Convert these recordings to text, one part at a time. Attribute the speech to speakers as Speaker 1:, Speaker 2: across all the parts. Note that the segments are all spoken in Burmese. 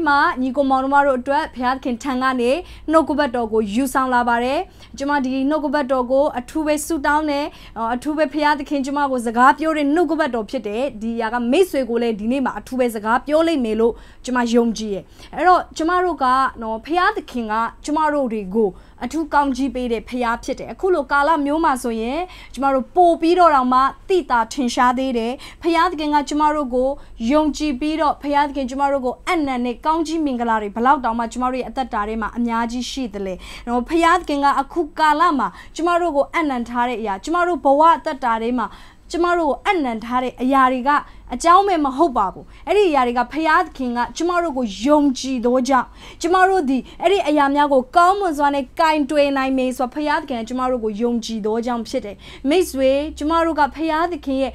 Speaker 1: နေ့မှာညီကိုမောင်တို့တို့အတွက်ဘုရားသခင်ထံကနေနှုတ်ကပတ်တော်ကိုယူဆောင်လာပါတယ်ကျမဒီနှုတ်ကပတ်တော်ကိုအထူးပဲဆုတောင်းတယ်အထူးပဲဘုရားသခင်ကျမကိုစကားပြောတဲ့နှုတ်ကပတ်တော်ဖြစ်တယ်ဒီຢာကမိတ်ဆွေကိုလည်းဒီနေ့မှာအထူးပဲစကားပြောလိမ့်မယ်လို့ကျမယုံကြည်ရဲ့အဲ့တော့ကျမတို့ကနော်ဘုရားသခင်ကကျမတို့တွေကိုအထူးကောင်းကြီးပေးတဲ့ဖရားဖြစ်တယ်အခုလိုကာလမျိုးမှာဆိုရင်ကျမတို့ပို့ပြီးတော့တောင်မှတိတာထင်ရှားသေးတယ်ဖရားသခင်ကကျမတို့ကိုယုံကြည်ပြီးတော့ဖရားသခင်ကျမတို့ကိုအနံ့နဲ့ကောင်းကြီးမင်္ဂလာတွေဘလောက်တောင်မှကျမတို့ရဲ့အသက်တာထဲမှာအများကြီးရှိသလဲတော့ဖရားသခင်ကအခုကာလမှာကျမတို့ကိုအနံ့ထားတဲ့အရာကျမတို့ဘဝအသက်တာထဲမှာကျမတို့ကိုအနံထားတဲ့အရာတွေကအကြောင်းမဲ့မဟုတ်ပါဘူးအဲ့ဒီအရာတွေကဖရာသခင်ကကျမတို့ကိုယုံကြည်သောကြောင့်ကျမတို့ဒီအဲ့ဒီအရာများကိုကောင်းမွန်စွာနဲ့ကင်တွယ်နိုင်မေဆိုဖရာသခင်ကကျမတို့ကိုယုံကြည်သောကြောင့်ဖြစ်တယ်မိတ်ဆွေကျမတို့ကဖရာသခင်ရဲ့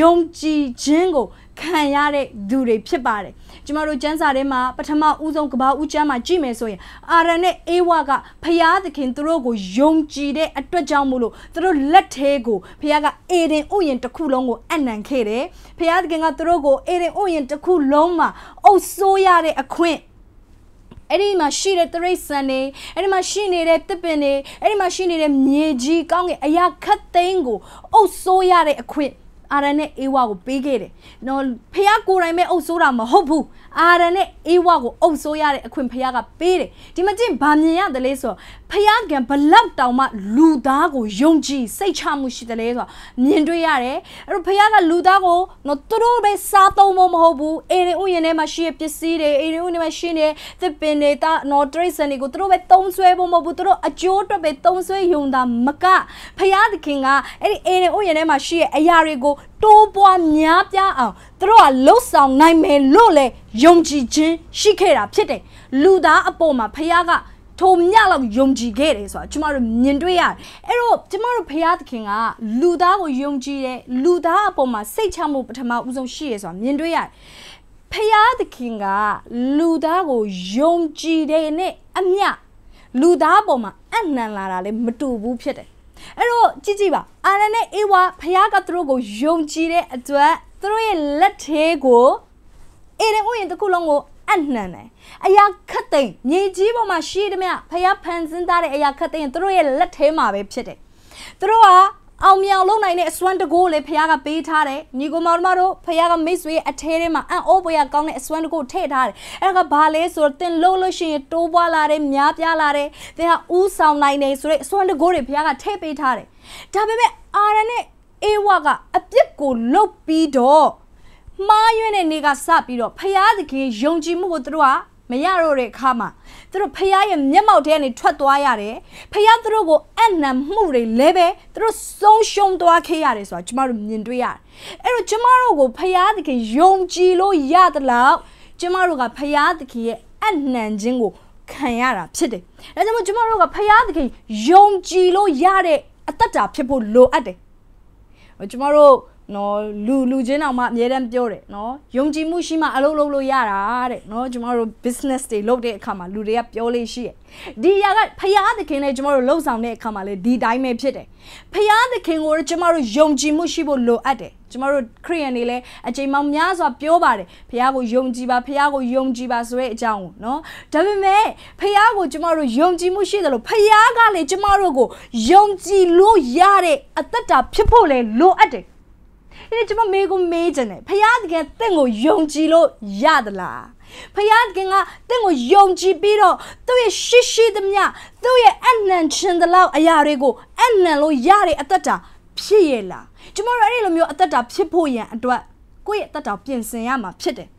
Speaker 1: ယုံကြည်ခြင်းကိုခံရတဲ့သူတွေဖြစ်ပါတယ်ကျမတို့ကျမ်းစာထဲမှာပထမဦးဆုံးကဘာဦးကျမ်းမှာကြည့်မယ်ဆိုရင်အာရန်နဲ့အေဝါကဖရာသခင်သူတို့ကိုယုံကြည်တဲ့အတွက်ကြောင့်မို့လို့သူတို့လက်ထဲကိုဖရာကအေဒင်ဥယျာဉ်တစ်ခုလုံးကိုအနံခဲ့တယ်ဖရာသခင်ကသူတို့ကိုအေဒင်ဥယျာဉ်တစ်ခုလုံးမှာအုပ်ဆိုးရတဲ့အခွင့်အဲ့ဒီမှာရှိတဲ့တရိတ်ဆန်တွေအဲ့ဒီမှာရှိနေတဲ့တစ်ပင်တွေအဲ့ဒီမှာရှိနေတဲ့မြေကြီးကောင်းကင်အရာခတ်သိမ်းကိုအုပ်ဆိုးရတဲ့အခွင့်အာရန်နဲ့အေဝါကိုပေးခဲ့တယ်နော်ဖះကိုယ်တိုင်ပဲအုပ်ဆိုးတာမဟုတ်ဘူးအာရန်နဲ့အေဝါကိုအုပ်စိုးရတဲ့အခွင့်ဖခင်ကပေးတယ်ဒီမကျင့်ဗာမြင်ရတယ်လေဆိုတော့ဖခင်ကဘလောက်တောင်မှလူသားကိုယုံကြည်စိတ်ချမှုရှိတယ်လေဆိုတော့မြင်တွေ့ရတယ်အဲ့တော့ဖခင်ကလူသားကိုတော့သူတို့ပဲစားသုံးဖို့မဟုတ်ဘူးအေရင်ဥယျာဉ်ထဲမှာရှိရပစ္စည်းတွေအေရင်ဥယျာဉ်ထဲမှာရှိနေတဲ့သစ်ပင်တွေတာနော်တရိတ်ဆန်တွေကိုသူတို့ပဲသုံးဆွဲဖို့မဟုတ်ဘူးသူတို့အကျိုးအတွက်ပဲသုံးဆွဲယုံတာမကဖခင်သခင်ကအဲ့ဒီအေရင်ဥယျာဉ်ထဲမှာရှိရအရာတွေကိုတိုးပွားများပြားအောင်သူတို့ကလှုပ်ဆောင်နိုင်မယ်လို့လေယုံကြည်ခြင်းရှိခဲ့တာဖြစ်တယ်လူသားအပေါ်မှာဖခင်ကထုံမြလောက်ယုံကြည်ခဲ့တယ်ဆိုတာကျမတို့မြင်တွေ့ရတယ်။အဲ့တော့ကျမတို့ဖရာသခင်က လူသားကိုယုံကြည်တယ်လူသားအပေါ်မှာစိတ်ချမှုပထမဦးဆုံးရှိရဆိုတာမြင်တွေ့ရတယ်။ဖရာသခင်ကလူသားကိုယုံကြည်တယ်နဲ့အမျှလူသားအပေါ်မှာအနှံလာတာလည်းမတူဘူးဖြစ်တယ်။အဲ့တော့ကြည့်ကြည့်ပါအာရန်နဲ့အေဝါဖခင်ကသူတို့ကိုယုံကြည်တဲ့အတွက်သူတို့ရဲ့လက်ထဲကိုအေဒင်ဥယျာဉ်တစ်ခုလုံးကိုအနှံတယ်အရာခတ်သိမ်းမြေကြီးပေါ်မှာရှိသည်မဖခင်ဖန်ဆင်းထားတဲ့အရာခတ်သိမ်းသူတို့ရဲ့လက်ထဲမှာပဲဖြစ်တယ်သူတို့ကအောင်မြောင်လုံနိုင်တဲ့အစွမ်းတကိုးလည်းဖခင်ကပေးထားတယ်ညီကိုမောင်တို့ဖခင်ကမိတ်ဆွေ အထဲထဲမှာအံ့ဩပွေရကောင်းတဲ့အစွမ်းတကိုးထည့်ထားတယ်အဲ့ဒါကဘာလဲဆိုတော့သင် လုံလို့ရှိရင်တိုးပွားလာတယ်များပြားလာတယ်သင်ကဥဆောင်နိုင်တယ်ဆိုတဲ့အစွမ်းတကိုးတွေဖခင်ကထည့်ပေးထားတယ်ဒါပေမဲ့အာရနဲ့အေဝကအပြစ်ကိုလုတ်ပြီးတော့မှားရွံ့တဲ့နေကစပြီးတော့ဖခင်သခင်ယုံကြည်မှုကိုသူတို့ကမရတော့တဲ့အခါမှာသူတို့ဖခင်ရဲ့မျက်မှောက်ထဲကနေထွက်သွားရတယ်ဖခင်သူတို့ကိုအနံမှုတွေလည်းပဲသူတို့ဆုံးရှုံးသွားခဲ့ရတယ်ဆိုတာကျမတို့မြင်တွေ့ရတယ်အဲ့တော့ကျမတို့ကိုဖခင်သခင်ယုံကြည်လို့ရသလားကျမတို့ကဖခင်သခင်ရဲ့အနံခြင်းကိုခံရတာဖြစ်တယ်ဒါကြောင့်မို့ကျမတို့ကဖခင်သခင်ယုံကြည်လို့ရတဲ့အတ္တတာဖြစ်ဖို့လိုအပ်တယ်ကျမတို့နော်လူလူချင်းအောင်မှအများတမ်းပြောတယ်နော်ယုံကြည်မှုရှိမှအလုပ်လုပ်လို့ရတာတဲ့နော်ကျမတို့ business တွေလုပ်တဲ့အခါမှာလူတွေကပြောလေးရှိတယ်ဒီအရာကဖရာသခင်နဲ့ကျမတို့လှုပ်ဆောင်တဲ့အခါမှာလေဒီတိုင်းပဲဖြစ်တယ်ဖရာသခင်ကိုကျမတို့ယုံကြည်မှုရှိဖို့လိုအပ်တယ်ကျမတို့ခရိယန်တွေလည်းအချိန်မောင်များစွာပြောပါတယ်ဖះကိုယုံကြည်ပါဖះကိုယုံကြည်ပါဆိုတဲ့အကြောင်းကိုနော်ဒါပေမဲ့ဖះကိုကျမတို့ယုံကြည်မှုရှိတယ်လို့ဖះကလည်းကျမတို့ကိုယုံကြည်လို့ရတဲ့အသက်တာဖြစ်ဖို့လည်းလိုအပ်တယ်အဲ့ကျွန်မမေကိုမေးချင်တယ်ဖယားတကယ်တင့်ကိုယုံကြည်လို့ရသလားဖယားတကယ်ကတင့်ကိုယုံကြည်ပြီးတော့သူ့ရဲ့ရှိရှိသမျှသူ့ရဲ့အနှံချင်တဲ့လောက်အရာတွေကိုအနှံလို့ရတဲ့အသက်တာဖြစ်ရလားကျွန်မတို့အဲ့ဒီလိုမျိုးအသက်တာဖြစ်ဖို့ရန်အတွက်ကိုယ့်ရဲ့အသက်တာပြင်ဆင်ရမှာဖြစ်တယ်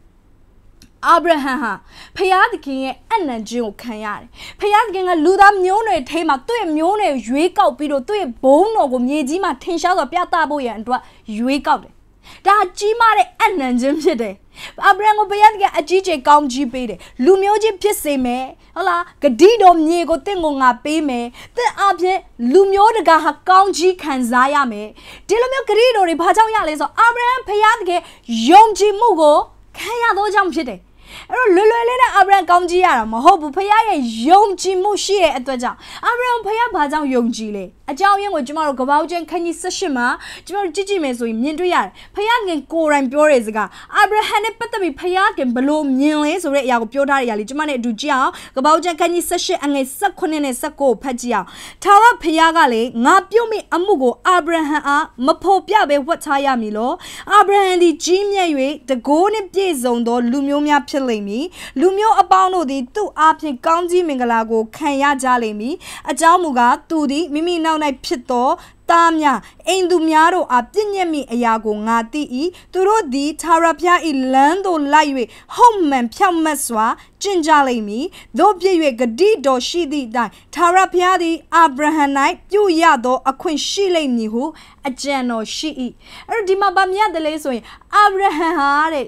Speaker 1: အာဗြဟံဟာဖျားသခင်ရဲ့အနံ့ခြင်းကိုခံရတယ်။ဖျားသခင်ကလူသားမျိုးနွယ်ထဲမှာသူ့ရဲ့မျိုးနွယ်ရွေးကောက်ပြီးတော့သူ့ရဲ့ဘုန်းတော်ကိုမြေကြီးမှာထင်ရှားစွာပြသဖို့ရန်အတွက်ရွေးကောက်တယ်။ဒါကြီးမားတဲ့အနံ့ခြင်းဖြစ်တယ်။အာဗြဟံကိုဖျားသခင်အကြီးကျယ်ကောင်းကြီးပေးတယ်။လူမျိုးချင်းဖြစ်စေမယ်။ဟုတ်လား။ဂတိတော်မြေကိုတင့်ကိုငါပေးမယ်။တင့်အပြင်လူမျိုးတကာဟာကောင်းကြီးခံစားရမယ်။ဒီလိုမျိုးဂတိတော်တွေဘာကြောင့်ရလဲဆိုတော့အာဗြဟံဖျားသခင်ယုံကြည်မှုကို ခံရသောကြောင့်ဖြစ်တယ်။အဲ့တော့လွယ်လွယ်လေးနဲ့အာဗြဟံကောင်းကြီးရတာမဟုတ်ဘူးဖခင်ရဲ့ယုံကြည်မှုရှိတဲ့အတွက်ကြောင့်အာဗြဟံဖခင်ဘာကြောင့်ယုံကြည်လဲအကြောင်းရင်းကိုကျမတို့ကပောက်ချင်းခန်းကြီး78မှာကျမတို့ကြည့်ကြည့်မယ်ဆိုရင်မြင်တွေ့ရတယ်ဖခင်ငင်ကိုရန်ပြောတဲ့စကားအာဗြဟံနဲ့ပတ်သက်ပြီးဖခင်ကဘလို့မြင်လဲဆိုတဲ့အရာကိုပြောထားတဲ့အရာလေးကျမနဲ့အတူကြည့်အောင်ကပောက်ချင်းခန်းကြီး78အငယ်18နဲ့19ကိုဖတ်ကြည့်အောင်ထာဝရဖခင်ကလည်းငါပြုတ်မိအမှုကိုအာဗြဟံအားမဖို့ပြပဲဝတ်ထားရမည်လို့အာဗြဟံသည်ကြီးမြတ်၍တကိုးနှင့်ပြည့်စုံသောလူမျိုးများဖြစ်ဖြစ်လိမ့်မည်လူမျိုးအပေါင်းတို့သည် သူ့အားဖြင့်ကောင်းကြီးမင်္ဂလာကို ခံရကြလိမ့်မည်အကြောင်းမူကားသူသည်မိမိနောက်၌ဖြစ်သောသားများအိမ်သူများတို့အားပြည့်ညက်မိအရာကိုငါသိ၏သူတို့သည်သာရဖျား၏လမ်းသို့လိုက်၍ဟုတ်မှန်ဖြောင့်မတ်စွာကျင့်ကြလိမ့်မည်တို့ပြည့်၍ဂတိတော်ရှိသည့်အတိုင်းသာရဖျားသည်အာဗြဟံ၌ပြုရသော အခွင့်ရှိလိမ့်မည်ဟုအကြံတော်ရှိ၏အဲ့တော့ဒီမှာဗာမြတ်တယ်လေဆိုရင် အာဗြဟံဟာတဲ့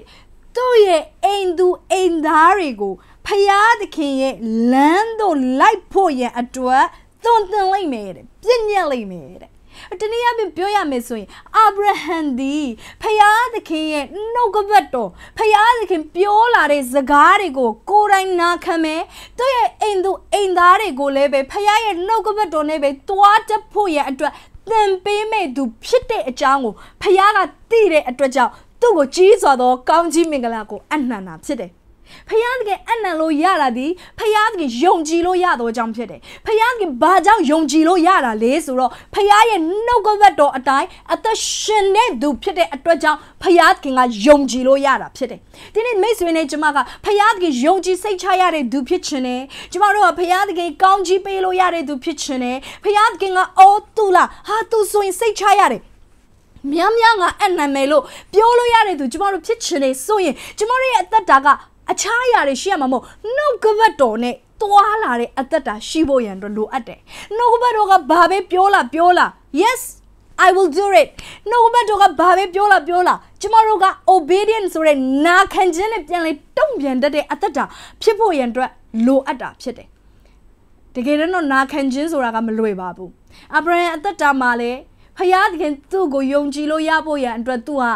Speaker 1: သူ့ရဲ့အိမ်သူအိမ်သားတွေကိုဖယားသခင်ရဲ့လမ်းတို့လိုက်ဖို့ရန်အတွက်သွန်သင်လိုက်မယ်တဲ့ပြည့်ညက်လိုက်မယ်တဲ့တနည်းအားဖြင့်ပြောရမယ်ဆိုရင်အာဗြဟံသည်ဖယားသခင်ရဲ့နှုတ်ကပတ်တော်ဖယားသခင်ပြောလာတဲ့စကားတွေကိုကိုယ်တိုင်နာခံမယ်သူ့ရဲ့အိမ်သူအိမ်သားတွေကိုလည်းပဲဖယားရဲ့နှုတ်ကပတ်တော်နဲ့ပဲတွားတက်ဖို့ရန်အတွက်သင်ပေးမဲ့သူဖြစ်တဲ့အကြောင်းကိုဖယားကသိတဲ့အတွက်ကြောင့်သူ့ကိုကြီးစွာသောကောင်းကြီးမင်္ဂလာကို အနှံ့တာဖြစ်တယ်ဖယားတကယ်အနံလို့ရတာဒီဖယားတကယ်ယုံကြည်လို့ရတော့ကြောင့်ဖြစ်တယ်ဖယားတကယ်ဘာကြောင့်ယုံကြည်လို့ရတာလဲဆိုတော့ဖယားရဲ့နှုတ်ကပတ်တော်အတိုင်းအသက်ရှင်တဲ့သူဖြစ်တဲ့အတွက်ကြောင့်ဖယားတကယ်ကယုံကြည်လို့ရတာဖြစ်တယ်ဒီနေ့မိတ်ဆွေနဲ့ကျမကဖယားတကယ်ယုံကြည်စိတ်ချရတဲ့သူဖြစ်ခြင်းနဲ့ကျမတို့ကဖယားတကယ်ကောင်းကြီးပေးလို့ရတဲ့သူဖြစ်ခြင်းနဲ့ဖယားတကယ်ကအော်သူလားဟာသူဆိုရင်စိတ်ချရတယ်များများငါအနံမယ်လို့ပြောလို့ရတဲ့သူကျမတို့ဖြစ်ချင်နေဆိုရင်ကျမတို့ရဲ့အသက်တာကအခြားအရာတွေရှိရမှာမဟုတ်နှုတ်ကပတ်တော်နဲ့သွားလာတဲ့အသက်တာရှိဖို့ရန်တော့လိုအပ်တယ်။နှုတ်ကပတ်တော်ကဘာပဲပြောလာပြောလာ yes I will do it နှုတ်ကပတ်တော်ကဘာပဲပြောလာပြောလာကျမတို့က obedient ဆိုတဲ့နာခံခြင်းနဲ့ပြန်လေတုံ့ပြန်တတ်တဲ့အသက်တာဖြစ်ဖို့ရန်အတွက်လိုအပ်တာဖြစ်တယ်။တကယ်တော့နာခံခြင်းဆိုတာက မလွယ်ပါဘူး။အဗြဟံအသက်တာမှာလည်းဖယားသခင်သူ့ကိုယုံကြည်လို့ရဖို့ရန်အတွက်သူဟာ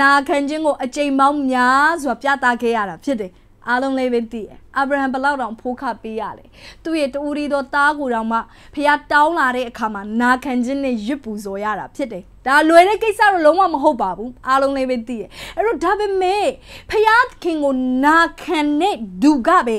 Speaker 1: နာခံခြင်းကိုအကြိမ်ပေါင်းများစွာပြသခဲ့ရတာဖြစ်တယ်အားလုံးလေးပဲသိတယ်အာဗြဟံဘလောက်တောင်ဖိုးခပေးရလဲသူ့ရဲ့တူရီတော်သားကိုတောင်မှဖះတောင်းလာတဲ့အခါမှာနာခံခြင်းနဲ့ရွတ်ပူဇော်ရတာဖြစ်တယ်ဒါလွယ်တဲ့ကိစ္စတော့လုံးဝမဟုတ်ပါဘူးအားလုံးလေးပဲသိတယ်အဲ့တော့ဒါပေမဲ့ဖះခင်ကိုနာခံတဲ့ဒုကပဲ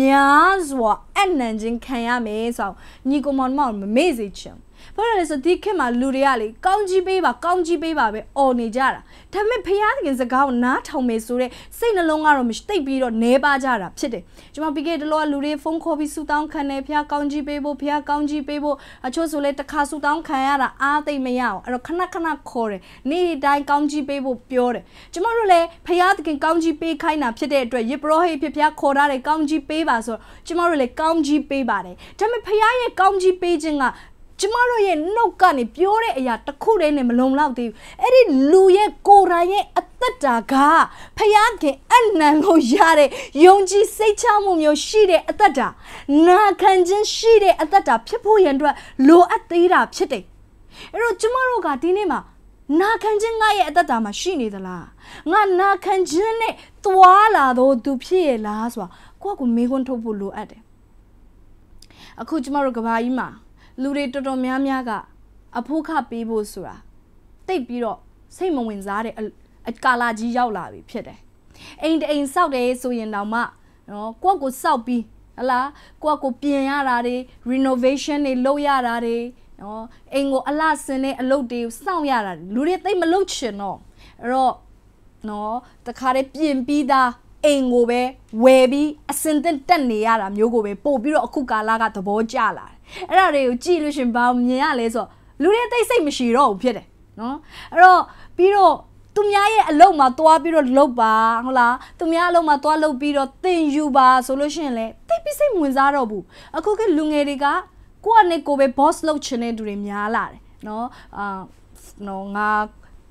Speaker 1: များစွာအနံ့ခြင်းခံရမယ်ဆိုတော့ညီကောင်မောင်မမေ့စေချင်ဘာလို့လဲဆိုဒီခေတ်မှာလူတွေကလေကောင်းကြီးပေးပါကောင်းကြီးပေးပါပဲអော်နေကြတာဒါပေမဲ့ဖရားသခင်စကားကိုနားထောင်မယ်ဆိုတဲ့စိတ်နှလုံးကတော့မတိတ်ပြီးတော့နေပါကြတာဖြစ်တယ်ကျွန်မပြီးခဲ့တဲ့လောကလူတွေဖုန်းခေါ်ပြီးဆူတောင်းခံတယ်ဖရားကောင်းကြီးပေးဖို့ဖရားကောင်းကြီးပေးဖို့အချို့ဆိုလဲတစ်ခါဆူတောင်းခံရတာအားသိမရအောင်အဲ့တော့ခဏခဏခေါ်တယ်နေ့တိုင်းကောင်းကြီးပေးဖို့ပြောတယ်ကျွန်မတို့လည်းဖရားသခင်ကောင်းကြီးပေးခိုင်းတာဖြစ်တဲ့အတွက်ယေဘရဟိဖြစ်ဖရားခေါ်ထားတယ်ကောင်းကြီးပေးပါဆိုတော့ကျွန်မတို့လည်းကောင်းကြီးပေးပါတယ်ဒါပေမဲ့ဖရားရဲ့ကောင်းကြီးပေးခြင်းကကျမတို့ရဲ့နှုတ်ကနေပြောတဲ့အရာတစ်ခုတည်းနဲ့မလုံလောက်သေးဘူးအဲ့ဒီလူရဲ့ကိုယ်တိုင်ရဲ့အသက်တာကဖျားခင်အနံလို့ရတဲ့ယုံကြည်စိတ်ချမှုမျိုးရှိတဲ့အသက်တာနာခံခြင်းရှိတဲ့အသက်တာဖြစ်ဖို့ရန်အတွက်လိုအပ်သေးတာဖြစ်တယ်အဲ့တော့ကျမတို့ကဒီနေ့မှာနာခံခြင်းငါရဲ့အသက်တာမှာရှိနေသလားငါနာခံခြင်းနဲ့သွာလာတော့သူဖြစ်ရလားဆိုတာကိုယ့်ကိုမေးခွန်းထုတ်ဖို့လိုအပ်တယ်အခုကျမတို့ကဘာကြီးမှာလူတွေတော်တော်များများကအဖို့ခပေးဖို့ဆိုတာတိတ်ပြီးတော့စိတ်မဝင်စားတဲ့အကာလာကြီးရောက်လာပြီဖြစ်တယ်။အိမ်တအိမ်စောက်တယ်ဆိုရင်တောင်မှနော်ကိုယ့်ကိုစောက်ပြီးဟလားကိုယ့်ကိုပြင်ရတာတွေ renovation တွေလုပ်ရတာတွေနော်အိမ်ကိုအလှဆင်တဲ့အလုပ်တွေစောင့်ရတာလူတွေသိမလုပ်ချင်တော့အဲ့တော့နော်တခါတည်းပြင်ပြီးသားအိမ်ကိုပဲဝယ်ပြီးအစင်သင့်တက်နေရတာမျိုးကိုပဲပို့ပြီးတော့အခုကာလကသဘောကျလာတယ်အဲ့ဒါတွေကိုကြည့်လို့ရှင်ဘာမြင်ရလဲဆိုတော့လူတွေတိတ်စိတ်မရှိတော့ဘူးဖြစ်တယ်နော်အဲ့တော့ပြီးတော့သူများရဲ့အလုပ်မှာသွားပြီးတော့လုပ်ပါဟုတ်လားသူများအလုပ်မှာသွားလုပ်ပြီးတော့သင်ယူပါဆိုလို့ရှင်လေတိတ်ပြီးစိတ်ဝင်စားတော့ဘူးအခုခေတ်လူငယ်တွေကကိုယ့်အနေကိုပဲ boss လုပ်ချင်တဲ့သူတွေများလာတယ်နော်အာနော်ငါ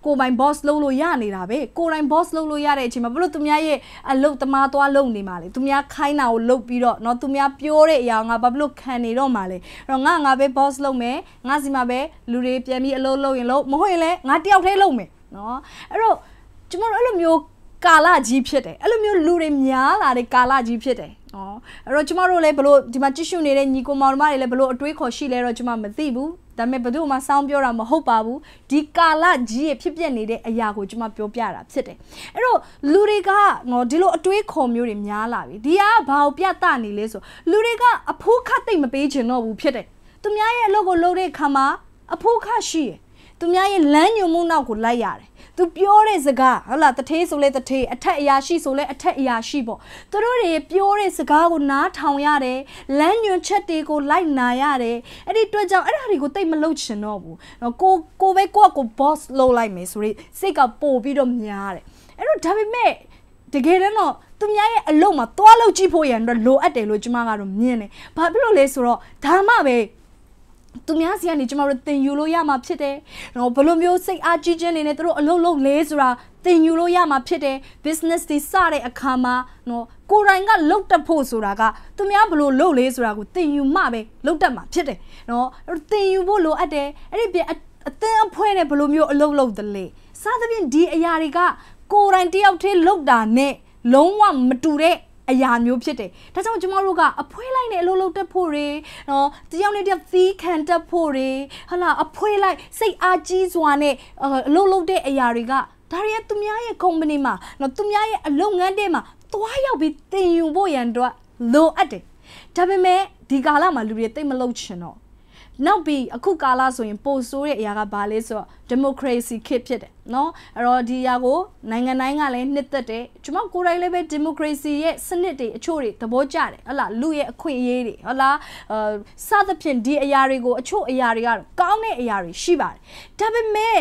Speaker 1: ကိုပိုင် boss လုပ်လို့ရနေတာပဲကိုတိုင် boss လုပ်လို့ရတဲ့အချိန်မှာဘလို့သူများရဲ့အလုပ်သမားသွားလုပ်နေမှာလေသူများခိုင်းတာကိုလုပ်ပြီးတော့เนาะသူများပြောတဲ့အရာငါဘာလို့ခံနေတော့မှာလဲအဲ့တော့ငါငါပဲ boss လုပ်မယ်ငါစီမှာပဲလူတွေပြန်ပြီးအလုပ်လုပ်ရင်လုပ်မဟုတ်ရင်လည်းငါတယောက်တည်းလုပ်မယ်เนาะအဲ့တော့ကျွန်တော်တို့အဲ့လိုမျိုး ကာလကြီးဖြစ်တယ်အဲ့လိုမျိုးလူတွေများလာတဲ့ကာလကြီးဖြစ်တယ်။အော်အဲ့တော့ကျမတို့လည်းဘလို့ဒီမှာကြည့်ရှုနေတဲ့ညီကိုမောင်တို့မတွေလည်းဘလို့အတွေးခေါ်ရှိလဲတော့ကျမမသိဘူး။ဒါပေမဲ့ဘသူ့မှာစောင်းပြောတာမဟုတ်ပါဘူး။ဒီကာလကြီးရဖြစ်ပြနေတဲ့အရာကိုကျမပြောပြတာဖြစ်တယ်။အဲ့တော့လူတွေကငေါ်ဒီလိုအတွေးခေါ်မျိုးတွေများလာပြီ။ဒီကဘာကိုပြသနေလဲဆိုလူတွေကအဖိုးခတ်သိမ့်မပေးချင်တော့ဘူးဖြစ်တယ်။သူများရဲ့အလုပ်ကိုလုပ်တဲ့အခါမှာအဖိုးခတ်ရှိတယ်။သူများရဲ့လမ်းညွှန်မှုနောက်ကိုလိုက်ရတယ်သူပြောတဲ့စကားဟုတ်လားတထေးဆိုလဲတထေးအထက်အရာရှိဆိုလဲအထက်အရာရှိပေါ့သူတို့တွေပြောတဲ့စကားကိုနားထောင်ရတယ်လမ်းညွှန်ချက်တွေကိုလိုက်နာရတယ်အဲ့ဒီအတွက်ကြောင့်အဲ့ဒါတွေကိုတိတ်မလုပ်ချင်တော့ဘူးကိုကိုပဲကိုကကို boss လုပ်လိုက်မယ်ဆိုရင်စိတ်ကပို့ပြီးတော့များတယ်အဲ့တော့ဒါပေမဲ့တကယ်တော့သူများရဲ့အလုပ်မှာသွားလုပ်ကြည့်ဖို့ရန်အတွက်လိုအပ်တယ်လို့ကျမကတော့မြင်တယ်။ဘာဖြစ်လို့လဲဆိုတော့ဒါမှပဲသူများစီကနေကျမတို့တင်ယူလို့ရမှာဖြစ်တယ်။တော့ဘယ်လိုမျိုးစိတ်အားကြီးခြင်းနေနဲ့တို့အလုပ်လုပ်လဲဆိုတာတင်ယူလို့ရမှာဖြစ်တယ်။ business တွေစတဲ့အခါမှာနော်ကိုယ်တိုင်ကလုတ်တက်ဖို့ဆိုတာကသူများဘယ်လိုလုပ်လဲဆိုတာကိုတင်ယူမှပဲလုတ်တက်မှာဖြစ်တယ်။နော်တင်ယူဖို့လိုအပ်တယ်။အဲ့ဒီပြင်အသင်းအဖွဲ့နဲ့ဘယ်လိုမျိုးအလုပ်လုပ်သလဲ။စသဖြင့်ဒီအရာတွေကကိုယ်တိုင်တယောက်တည်းလုတ်တာနဲ့လုံးဝမတူတဲ့အရာမျိုးဖြစ်တယ်ဒါကြောင့်ကျမတို့ကအဖွဲလိုက်နဲ့အလုပ်လုပ်တတ်ဖို့တွေနော်တယောက်နဲ့တယောက်သီးခံတတ်ဖို့တွေဟလာအဖွဲလိုက်စိတ်အားကြီးစွာနဲ့အလုပ်လုပ်တဲ့အရာတွေကဒါရီကသူများရဲ့ company မှာနော်သူများရဲ့အလုပ်ငန်းတွေမှာသွားရောက်ပြီးတင်ယူဖို့ရန်တော့လိုအပ်တယ်ဒါပေမဲ့ဒီကာလမှာလူတွေတိတ်မလုပ်ချင်တော့နောက်ပြီးအခုကာလဆိုရင်ပိုဆိုးတဲ့အရာကဘာလဲဆိုတော့ democracy ခေတ်ဖြစ်တယ်เนาะအဲ့တော့ဒီအရာကိုနိုင်ငံတိုင်းကလည်းနှစ်သက်တယ်ကျွန်မကိုယ်တိုင်လည်းပဲ democracy ရဲ့စနစ်တွေအချို့တွေသဘောကျတယ်ဟုတ်လားလူရဲ့အခွင့်အရေးတွေဟုတ်လားစသဖြင့်ဒီအရာတွေကိုအချို့အရာတွေကတော့ကောင်းတဲ့အရာတွေရှိပါတယ်ဒါပေမဲ့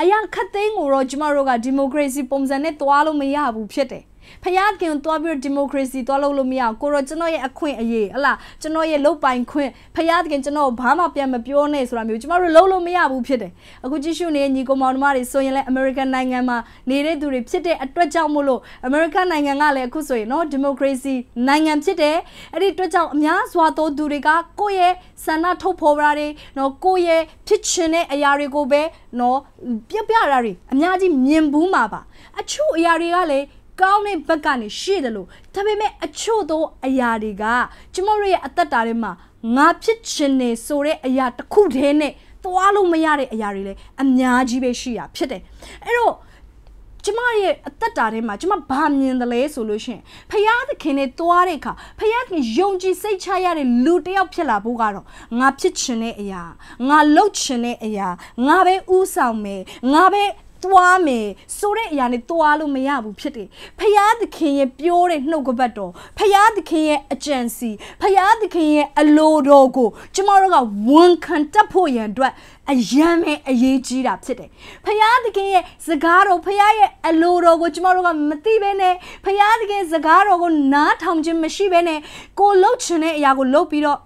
Speaker 1: အရာခတ်သိန်းကိုတော့ကျမတို့ကဒီမိုကရေစီပုံစံနဲ့သွားလို့မရဘူးဖြစ်တယ်ဖယားခင်သွားပြီးဒီမိုကရေစီသွားလုပ်လို့မရအောင်ကိုရောကျွန်တော်ရဲ့အခွင့်အရေးဟလားကျွန်တော်ရဲ့လုပ်ပိုင်ခွင့်ဖယားခင်ကျွန်တော်ဘာမှပြန်မပြောနဲ့ဆိုတာမျိုးကျမတို့လုပ်လို့မရဘူးဖြစ်တယ်အခုကြည့်ရှုနေတဲ့ညီကောင်မောင်တို့တွေဆိုရင်လည်း American နိုင်ငံမှာနေတဲ့သူတွေဖြစ်တဲ့အတွက်ကြောင့်မို့လို့ American နိုင်ငံကလည်းအခုဆိုရင်နော်ဒီမိုကရေစီနိုင်ငံဖြစ်တယ်အဲ့ဒီအတွက်ကြောင့်အများစွာသောသူတွေကကိုယ့်ရဲ့ဆန္ဒထုတ်ဖော်ရာတွေနော်ကိုယ့်ရဲ့ဖြစ်ချင်တဲ့အရာတွေကိုပဲနော်ပြပြရာတွေအများကြီးမြင်ဘူးမှာပါအချို့အရာတွေကလည်းကောင်းတဲ့ဘက်ကနေရှိတယ်လို့ဒါပေမဲ့အချို့သောအရာတွေကကျမတို့ရဲ့အသက်တာထဲမှာငါဖြစ်ချင်နေဆိုတဲ့အရာတစ်ခုတည်းနဲ့သွားလို့မရတဲ့အရာတွေလည်းအများကြီးပဲရှိတာဖြစ်တယ်အဲ့တော့ကျမရဲ့အသက်တာထဲမှာကျမဘာမြင်တယ်လဲဆိုလို့ရှင်ဖယားသခင်နဲ့တွားတဲ့အခါဖယားသခင်ယုံကြည်စိတ်ချရတဲ့လူတစ်ယောက်ဖြစ်လာဖို့ကတော့ငါဖြစ်ချင်တဲ့အရာငါလုပ်ချင်တဲ့အရာငါပဲဥဆောင်မယ်ငါပဲသွားမယ်ဆိုတဲ့အရာနဲ့သွားလို့မရဘူးဖြစ်တယ်ဖယားသခင်ရဲ့ပြောတဲ့နှုတ်ကပတ်တော်ဖယားသခင်ရဲ့အကြံစီဖယားသခင်ရဲ့အလိုတော်ကို ကျမတို့ကဝန်ခံတတ်ဖို့ရန်အတွက်အယံပဲအရေးကြီးတာဖြစ်တယ်ဖယားသခင်ရဲ့စကားတော်ဖယားရဲ့အလိုတော်ကိုကျမတို့ကမသိဘဲနဲ့ဖယားသခင်စကားတော်ကိုနားထောင်ခြင်းမရှိဘဲနဲ့ကိုလှုပ်ချင်တဲ့အရာကိုလှုပ်ပြီးတော့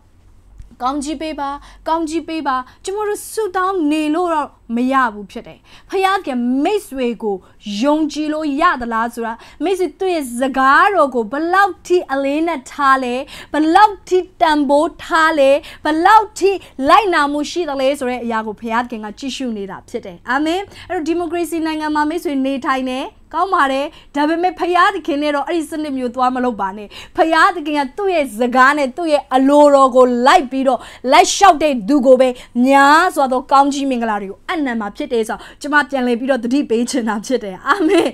Speaker 1: ကောင်းကြီးပေးပါ ကောင်းကြီးပေးပါကျမတို့ဆုတောင်းနေလို့တော့မရဘူးဖြစ်တယ်ဖခင်မိတ်ဆွေကိုယုံကြည်လို့ရသလားဆိုတာမိတ်ဆွေသူ့ရဲ့စကားတော်ကိုဘလောက်ထိအလေးနဲ့ထားလဲဘလောက်ထိတန်ဖိုးထားလဲဘလောက်ထိလိုက်နာမှုရှိသလဲဆိုတဲ့အရာကိုဖခင်ကကြည့်ရှုနေတာဖြစ်တယ်အာမင်အဲ့တော့ဒီမိုကရေစီနိုင်ငံမှာမိတ်ဆွေနေထိုင်နေကောင်းပါတယ်ဒါပေမဲ့ဖရာသခင်နဲ့တော့အဲ့ဒီစနစ်မျိုးသွားမလုပ်ပါနဲ့ဖရာသခင်ကသူ့ရဲ့စကားနဲ့သူ့ရဲ့အလိုတော်ကိုလိုက်ပြီးတော့လက်လျှောက်တဲ့သူကိုပဲညာဆိုတော့ကောင်းကြီးမင်္ဂလာတွေကိုအနံမှာဖြစ်တယ်ဆိုတော့ကျွန်မပြန်လည်ပြီးတော့သတိပေးချင်တာဖြစ်တယ်အာမင်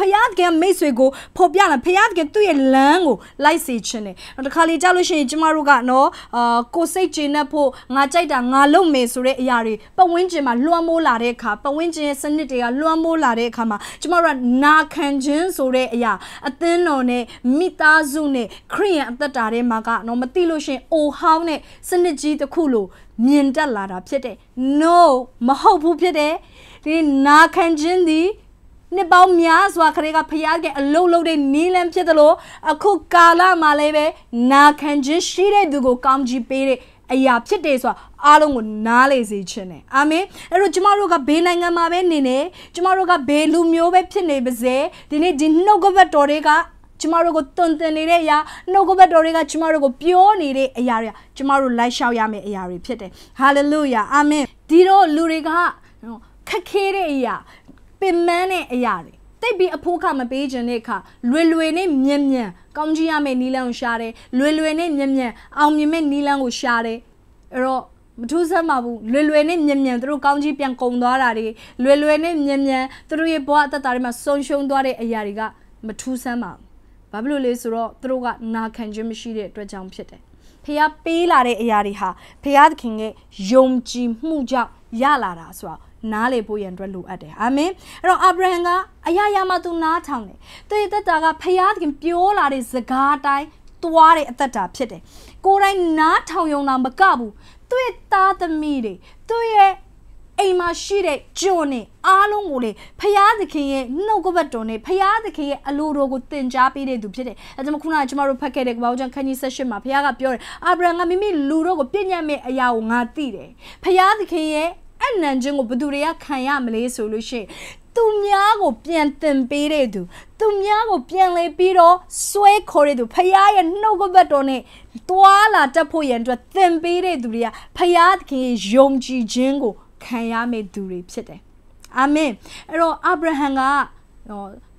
Speaker 1: ဖရာသခင်မိတ်ဆွေကိုဖော်ပြလာဖရာသခင်သူ့ရဲ့လမ်းကိုလိုက်စေချင်တယ်တခါလေကြာလို့ရှိရင်ကျွန်မတို့ကနော်အာကိုစိတ်ကျေနပ်ဖို့ငါကြိုက်တာငါလုပ်မယ်ဆိုတဲ့အရာတွေပဝင်းကျင်မှာလွှမ်းမိုးလာတဲ့အခါပဝင်းကျင်ရဲ့စနစ်တွေကလွှမ်းမိုးလာတဲ့အခါမှာကျွန်မတို့ကနာခံခြင်းဆိုတဲ့အရာအသင်းတော်နဲ့မိသားစုနဲ့ခရိယန်အသက်တာထဲမှာကတော့မသိလို့ရှင်အိုဟောင်းတဲ့စနစ်ကြီးတစ်ခုလို့မြင်တက်လာတာဖြစ်တဲ့ no မဟုတ်ဘူးဖြစ်တဲ့ဒီနာခံခြင်းဒီနှစ်ပေါင်းများစွာခရေကဖျားကအလုံးလုံးတဲ့နီလန်ဖြစ်သလိုအခု ကာလမှာလည်းပဲနာခံခြင်းရှိတဲ့သူကိုကောင်းချီးပေးတဲ့အရာဖြစ်တယ်ဆိုတာအားလုံးကိုနားလေစေခြင်းနဲ့အာမင်အဲ့တော့ကျမတို့ကဘေးနိုင်ငံမှာပဲနေနေကျမတို့ကဘေးလူမျိုးပဲဖြစ်နေပါစေဒီနေ့ဒီနှုတ်ကပတ်တော်တွေကကျမတို့ကိုတွန်တင်နေတဲ့အရာနှုတ်ကပတ်တော်တွေကကျမတို့ကိုပြောနေတဲ့အရာတွေကကျမတို့လိုက်လျှောက်ရမယ့် အရာတွေဖြစ်တယ်ဟာလေလုယာအာမင်ဒီတော့လူတွေကခက်ခဲတဲ့အရာပင်ပန်းတဲ့အရာတွေတိတ်ပြီးအဖို့ခမပေးခြင်းတဲ့အခါလွယ်လွယ်နဲ့မြန်မြန်ကောင်းကြီးရမယ့်နီလန်းကိုရှာတယ်လွယ်လွယ်နဲ့မြန်မြန်အောင်မြင်မယ့်နီလန်းကိုရှာတယ်အဲ့တော့မထူးဆန်းပါဘူးလွယ်လွယ်နဲ့မြန်မြန်သူတို့ကောင်းကြီးပြန်ကုံသွားတာတွေလွယ်လွယ်နဲ့မြန်မြန်သူတို့ရဲ့ဘဝအသက်တာတွေမှာဆုံရှုံသွားတဲ့အရာတွေကမထူးဆန်းပါဘူးဘာဖြစ်လို့လဲဆိုတော့သူတို့ကနာခံခြင်းမရှိတဲ့အတွက်ကြောင့်ဖြစ်တယ်ဖះပေးလာတဲ့အရာတွေဟာဖះသခင်ရဲ့ယုံကြည်မှုကြောင့်ရလာတာဆိုတော့နားလေဖို့ရန်အတွက်လိုအပ်တယ်အာမင်အဲ့တော့အာဗြဟံကအရာရာမှာသူနားထောင်တယ်သူရဲ့သက်တာကဖယားခင်ပြောလာတဲ့စကားတိုင်းွားတဲ့အသက်တာဖြစ်တယ်။ကိုယ်တိုင်နားထောင်ယုံတာမကဘူး။သူ့ရဲ့သားသမီးတွေသူ့ရဲ့အိမ်မှာရှိတဲ့ဂျွန်နဲ့အားလုံးကိုလေဖယားသခင်ရဲ့နှုတ်ကပတ်တော်နဲ့ဖယားသခင်ရဲ့အလိုတော်ကိုတင် जा ပေးတဲ့သူဖြစ်တယ်။အဲဒါကြောင့်ခုနကကျမတို့ဖတ်ခဲ့တဲ့ကပောက်ကျန်ခန်းကြီး16မှာဖယားကပြောတယ်အာဗြဟံကမိမိလူတို့ကိုပြည့်ညတ်မဲ့အရာကိုငါသိတယ်။ဖယားသခင်ရဲ့အဲ့နန်ချင်းကိုဘသူတွေကခံရမလဲဆိုလို့ရှိရင်သူများကိုပြန်တင်ပေးတဲ့သူ သူများကိုပြန်လေပြီးတော့ဆွဲခေါ်တဲ့သူဖရားရဲ့နှုတ်ကပတ်တော်နဲ့တွာလာတက်ဖို့ရန်အတွက်တင်ပေးတဲ့သူတွေကဖရားသခင်ယုံကြည်ခြင်းကိုခံရမယ့်သူတွေဖြစ်တယ်အာမင်အဲ့တော့အာဗြဟံက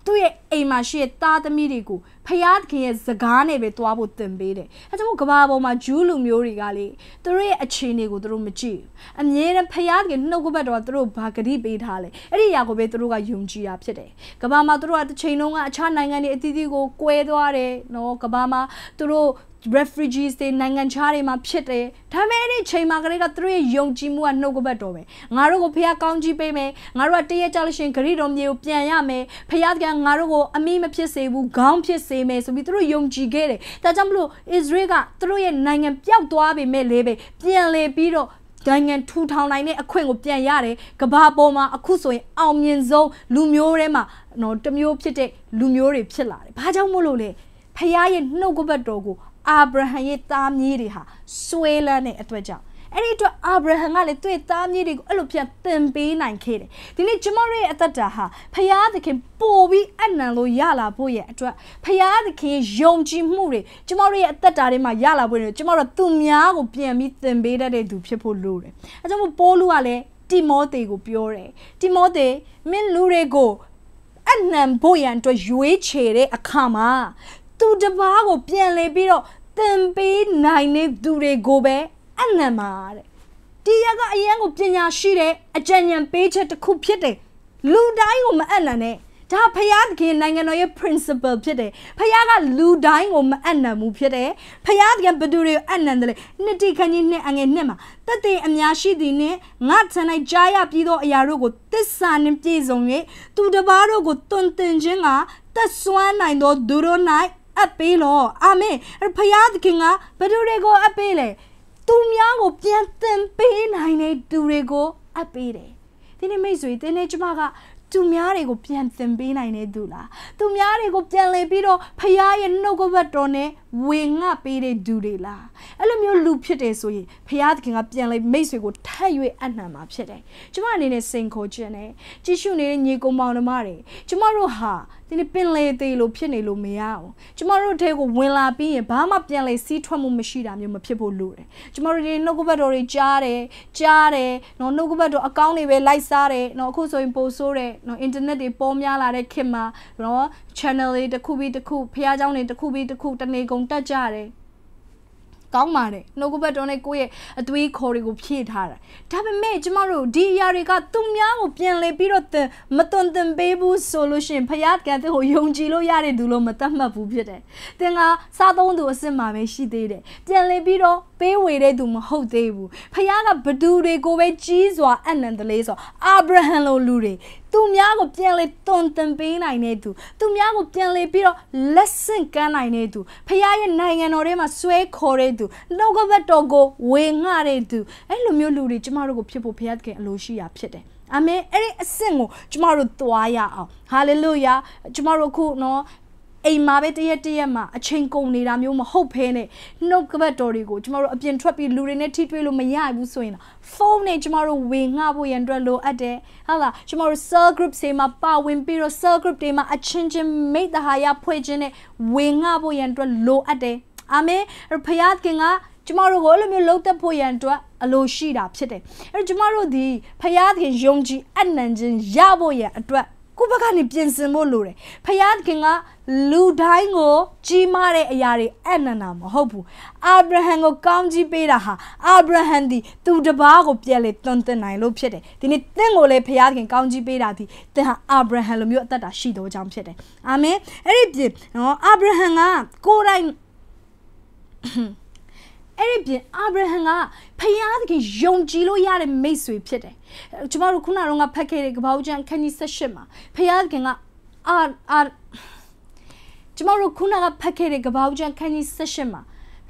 Speaker 1: သူ့ရဲ့အိမ်မှာရှိတဲ့သားသမီးတွေကိုဖျားသခင်ရဲ့စကားနဲ့ပဲသွားဖို့တင်ပေးတယ်အဲကြောင့်ကဘာပေါ်မှာဂျူးလူမျိုးတွေကလေသူတို့ရဲ့အခြေအနေကိုသူတို့မကြည့်ဘူးအမြဲတမ်းဖျားသခင်နှုတ်ကပတ်တော်သူတို့ဘာဂတိပေးထားလဲအဲ့ဒီအရာကိုပဲသူတို့ကယုံကြည်တာဖြစ်တယ်ကဘာမှာသူတို့ကတစ်ချိန်လုံးကအခြားနိုင်ငံတွေအသီးသီးကိုကွဲသွားတယ်နော်ကဘာမှာသူတို့ refugees တွေနိုင်ငံခြားတွေမှာဖြစ်တယ်ဒါပေမဲ့အဲ့ဒီချိန်မှာကလေးကသူတို့ရဲ့ယုံကြည်မှုကနှုတ်ကပတ်တော်ပဲငါတို့ကိုဖះကောင်းကြီးပေးမယ်ငါတို့ကတရက်ကြလို့ရှင်ဂရိတော်မြေကိုပြန်ရမယ်ဖះကငါတို့ကိုအမိမဖြစ်စေဘူးခေါင်းဖြစ်စေမယ်ဆိုပြီးသူတို့ယုံကြည်ခဲ့တယ်ဒါကြောင့်မလို့ Israel ကသူတို့ရဲ့နိုင်ငံပျောက်သွားပေမဲ့လေပဲပြန်လေပြီးတော့နိုင်ငံထူထောင်နိုင်တဲ့အခွင့်ကိုပြန်ရတယ်။ကဘာပေါ်မှာအခုဆိုရင်အောင်မြင်ဆုံးလူမျိုးထဲမှာနော်တမျိုးဖြစ်တဲ့လူမျိုးတွေဖြစ်လာတယ်။ဘာကြောင့်မို့လို့လဲ။ဖခင်ရဲ့နှုတ်ကပတ်တော်ကိုအာဗြဟံရဲ့သားမြေးတွေဟာဆွေးလန်းတဲ့အတွက်ကြောင့်အဲ့ဒီအတွက်အာဗြဟံကလည်းသူ့သားမြေးတွေကိုအဲ့လိုပြန်သင်ပေးနိုင်ခဲ့တယ်။ဒီနေ့ကျွန်မတို့ရဲ့အသက်တာဟာဖရာသခင်ပို့ပြီးအနံလို့ရလာဖို့ရဲ့အတွက်ဖရာသခင်ရဲ့ယုံကြည်မှုတွေကျွန်မတို့ရဲ့အသက်တာတွေမှာရလာဖို့တွေကျွန်မတို့သူများကိုပြန်ပြီးသင်ပေးတတ်တဲ့သူဖြစ်ဖို့လိုတယ်။အဲကြောင့်မို့ပိုးလူကလည်းတိမောသေကိုပြောတယ်။တိမောသေမင်းလူတွေကို အနံဖို့ရန်အတွက်ရွေးချယ်တဲ့အခါမှာသူတပားကိုပြန်လဲပြီးတော့တင်ပေးနိုင်နေသူတွေကိုပဲအနံမာတဲ့ဒီရက်ကအရန်ကိုပညာရှိတဲ့အကြံဉာဏ်ပေးချက်တစ်ခုဖြစ်တယ်လူတိုင်းကိုမအနံနဲ့ဒါဖယားသခင်နိုင်ငံတော်ရဲ့ principle ဖြစ်တယ်ဖယားကလူတိုင်းကိုမအနံမှုဖြစ်တယ်ဖယားသခင်ဘသူတွေကိုအနံတယ်လေနှစ်တိခန်းကြီးနှစ်အငယ်နှစ်မှာတသက်အများရှိသည်နှင့်ငါဆန်၌ကြားရပြီးသောအရာတို့ကို သစ္စာနှင့်ပြည့်စုံ၍သူတပားတို့ကိုတွင်တင်ခြင်းကသက်စွမ်းနိုင်သောသူတို့၌အပ်ပေးလောအာမင်ဖယားသခင်ကဘယ်သူတွေကို အပ်ပေးလဲသူများကိုပြန်သင်ပေးနိုင်တဲ့သူတွေကိုအပ်ပေးတယ်ဒီနေ့မိတ်ဆွေတင်းနေကျမကသူများတွေကိုပြန်သင်ပေးနိုင်တဲ့သူလားသူများတွေကိုပြန်လည်ပြီးတော့ဖခင်ရဲ့နှုတ်ကပတ်တော်နဲ့ဝေငှပေးတဲ့သူတွေလားအဲ့လိုမျိုးလူဖြစ်တယ်ဆိုရင်ဖခင်သခင်ကပြန်လည်မိတ်ဆွေကိုထပ်၍အနှံမှာဖြစ်တယ်ကျမအနေနဲ့စိန်ခေါ်ခြင်းနဲ့ကြည့်ရှုနေတဲ့ညီကောင်မောင်နှမတွေကျမတို့ဟာဒီနေ့ပင်လေသေးလို့ဖြစ်နေလို့မရဘူးကျမတို့ထဲကိုဝင်လာပြီးရင်ဘာမှပြန်လေစီးထွက်မှုမရှိတာမျိုးမဖြစ်ဖို့လိုတယ်ကျမတို့ဒီနှုတ်ကပတ်တော်တွေကြားတယ်ကြားတယ်နော်နှုတ်ကပတ်တော်အကောင့်တွေပဲလိုက်စားတယ်နော်အခုဆိုရင်ပို့ဆိုးတယ်နော်အင်တာနက်တွေပေါများလာတဲ့ခေတ်မှာနော် channel တွေတစ်ခုပြီးတစ်ခုဖះเจ้าတွေတစ်ခုပြီးတစ်ခုတနေကုန်တက်ကြတယ်ကောင်းပါတယ်နှုတ်ကပတ်တော်နဲ့ကိုယ့်ရဲ့အသွေးခေါ်တွေကိုဖြည့်ထားတာဒါပေမဲ့ကျမတို့ဒီအရာတွေကသူများကိုပြန်လဲပြီးတော့မတွန်တင်ပေးဘူးဆိုလို့ရှင်ဖယားကတဲ့ကိုယုံကြည်လို့ရတဲ့သူလို့မသတ်မှတ်ဘူးဖြစ်တယ်သင်ကစားသုံးသူအစ်စ်မှာပဲရှိသေးတယ်ပြန်လဲပြီးတော့ပေးဝေတဲ့သူမဟုတ်သေးဘူးဖယားကဘသူတွေကိုပဲကြီးစွာအနန္တလေးဆိုအာဗြဟံလိုလူတွေသူများကိုပြန်လေတွန်တင်ပေးနိုင်တဲ့သူသူများကိုပြန်လေပြီးတော့ lesson ကမ်းနိုင်တဲ့သူဖခင်ရဲ့နိုင်ငံတော်ထဲမှာဆွဲခေါ်တဲ့သူနှုတ်ကပတ်တော်ကိုဝေငှတဲ့သူအဲ့လိုမျိုးလူတွေကျမတို့ကိုဖြစ်ဖို့ဖခင်အလိုရှိရာဖြစ်တယ်အာမင်အဲ့ဒီအဆင့်ကိုကျမတို့သွားရအောင်ဟာလေလုယာကျမတို့ခုနော်အိမ်မှာပဲတရက်တရက်မှာအချိန်ကုန်နေတာမျိုးမဟုတ်ဘဲနဲ့နှုတ်ကပတ်တော်တွေကိုကျမတို့အပြင်ထွက်ပြီးလူတွေနဲ့ထိတွေ့လို့မရဘူးဆိုရင်ဖုန်းနဲ့ကျမတို့ဝေငှဖို့ရန်အတွက်လိုအပ်တယ်ဟုတ်လားကျမတို့ cell group တွေမှာပါဝင်ပြီးတော့ cell group တွေမှာအချင်းချင်းမိတ္တဟာယဖွဲ့ခြင်းနဲ့ဝေငှဖို့ရန်အတွက်လိုအပ်တယ်အာမင်ဖယားခင်ကကျမတို့ကိုအဲ့လိုမျိုးလှုပ်သက်ဖို့ရန်အတွက်အလိုရှိတာဖြစ်တယ်အဲ့တော့ကျမတို့ဒီဖယားခင်ယုံကြည်အနံ့ခြင်းရဖို့ရန်အတွက်ကိုဘက်ကနေပြင်ဆင်ဖို့လိုတယ်ဖယားခင်ကလူတိုင်းကိုကြီးမားတဲ့အရာတွေအနန္တာမဟုတ်ဘူးအာဗြဟံကိုကောင်းကြီးပေးတာဟာအာဗြဟံဒီသူတပားကိုပြန်လေတွန်းတင်နိုင်လို့ဖြစ်တယ်ဒီနေ့တင့်ကိုလည်းဖယားခင်ကောင်းကြီးပေးတာဒီတင့်ဟာအာဗြဟံလိုမျိုးအသက်တာရှိတော့ကြောင်းဖြစ်တယ်အာမင်အဲ့ဒီပြင်နော်အာဗြဟံကကိုယ်တိုင်အဲ့ဒီပြင်အာဗြဟံကဖယားသခင်ယုံကြည်လို့ရတဲ့မိတ်ဆွေဖြစ်တယ်ကျမတို့ခုနကတော့ငါဖတ်ခဲ့တဲ့ကပ္ပဦးကျမ်းခန်းကြီး18မှာဖယားသခင်ကအာအာကျမတို့ခုနကဖတ်ခဲ့တဲ့ကပ္ပဦးကျမ်းခန်းကြီး18မှာ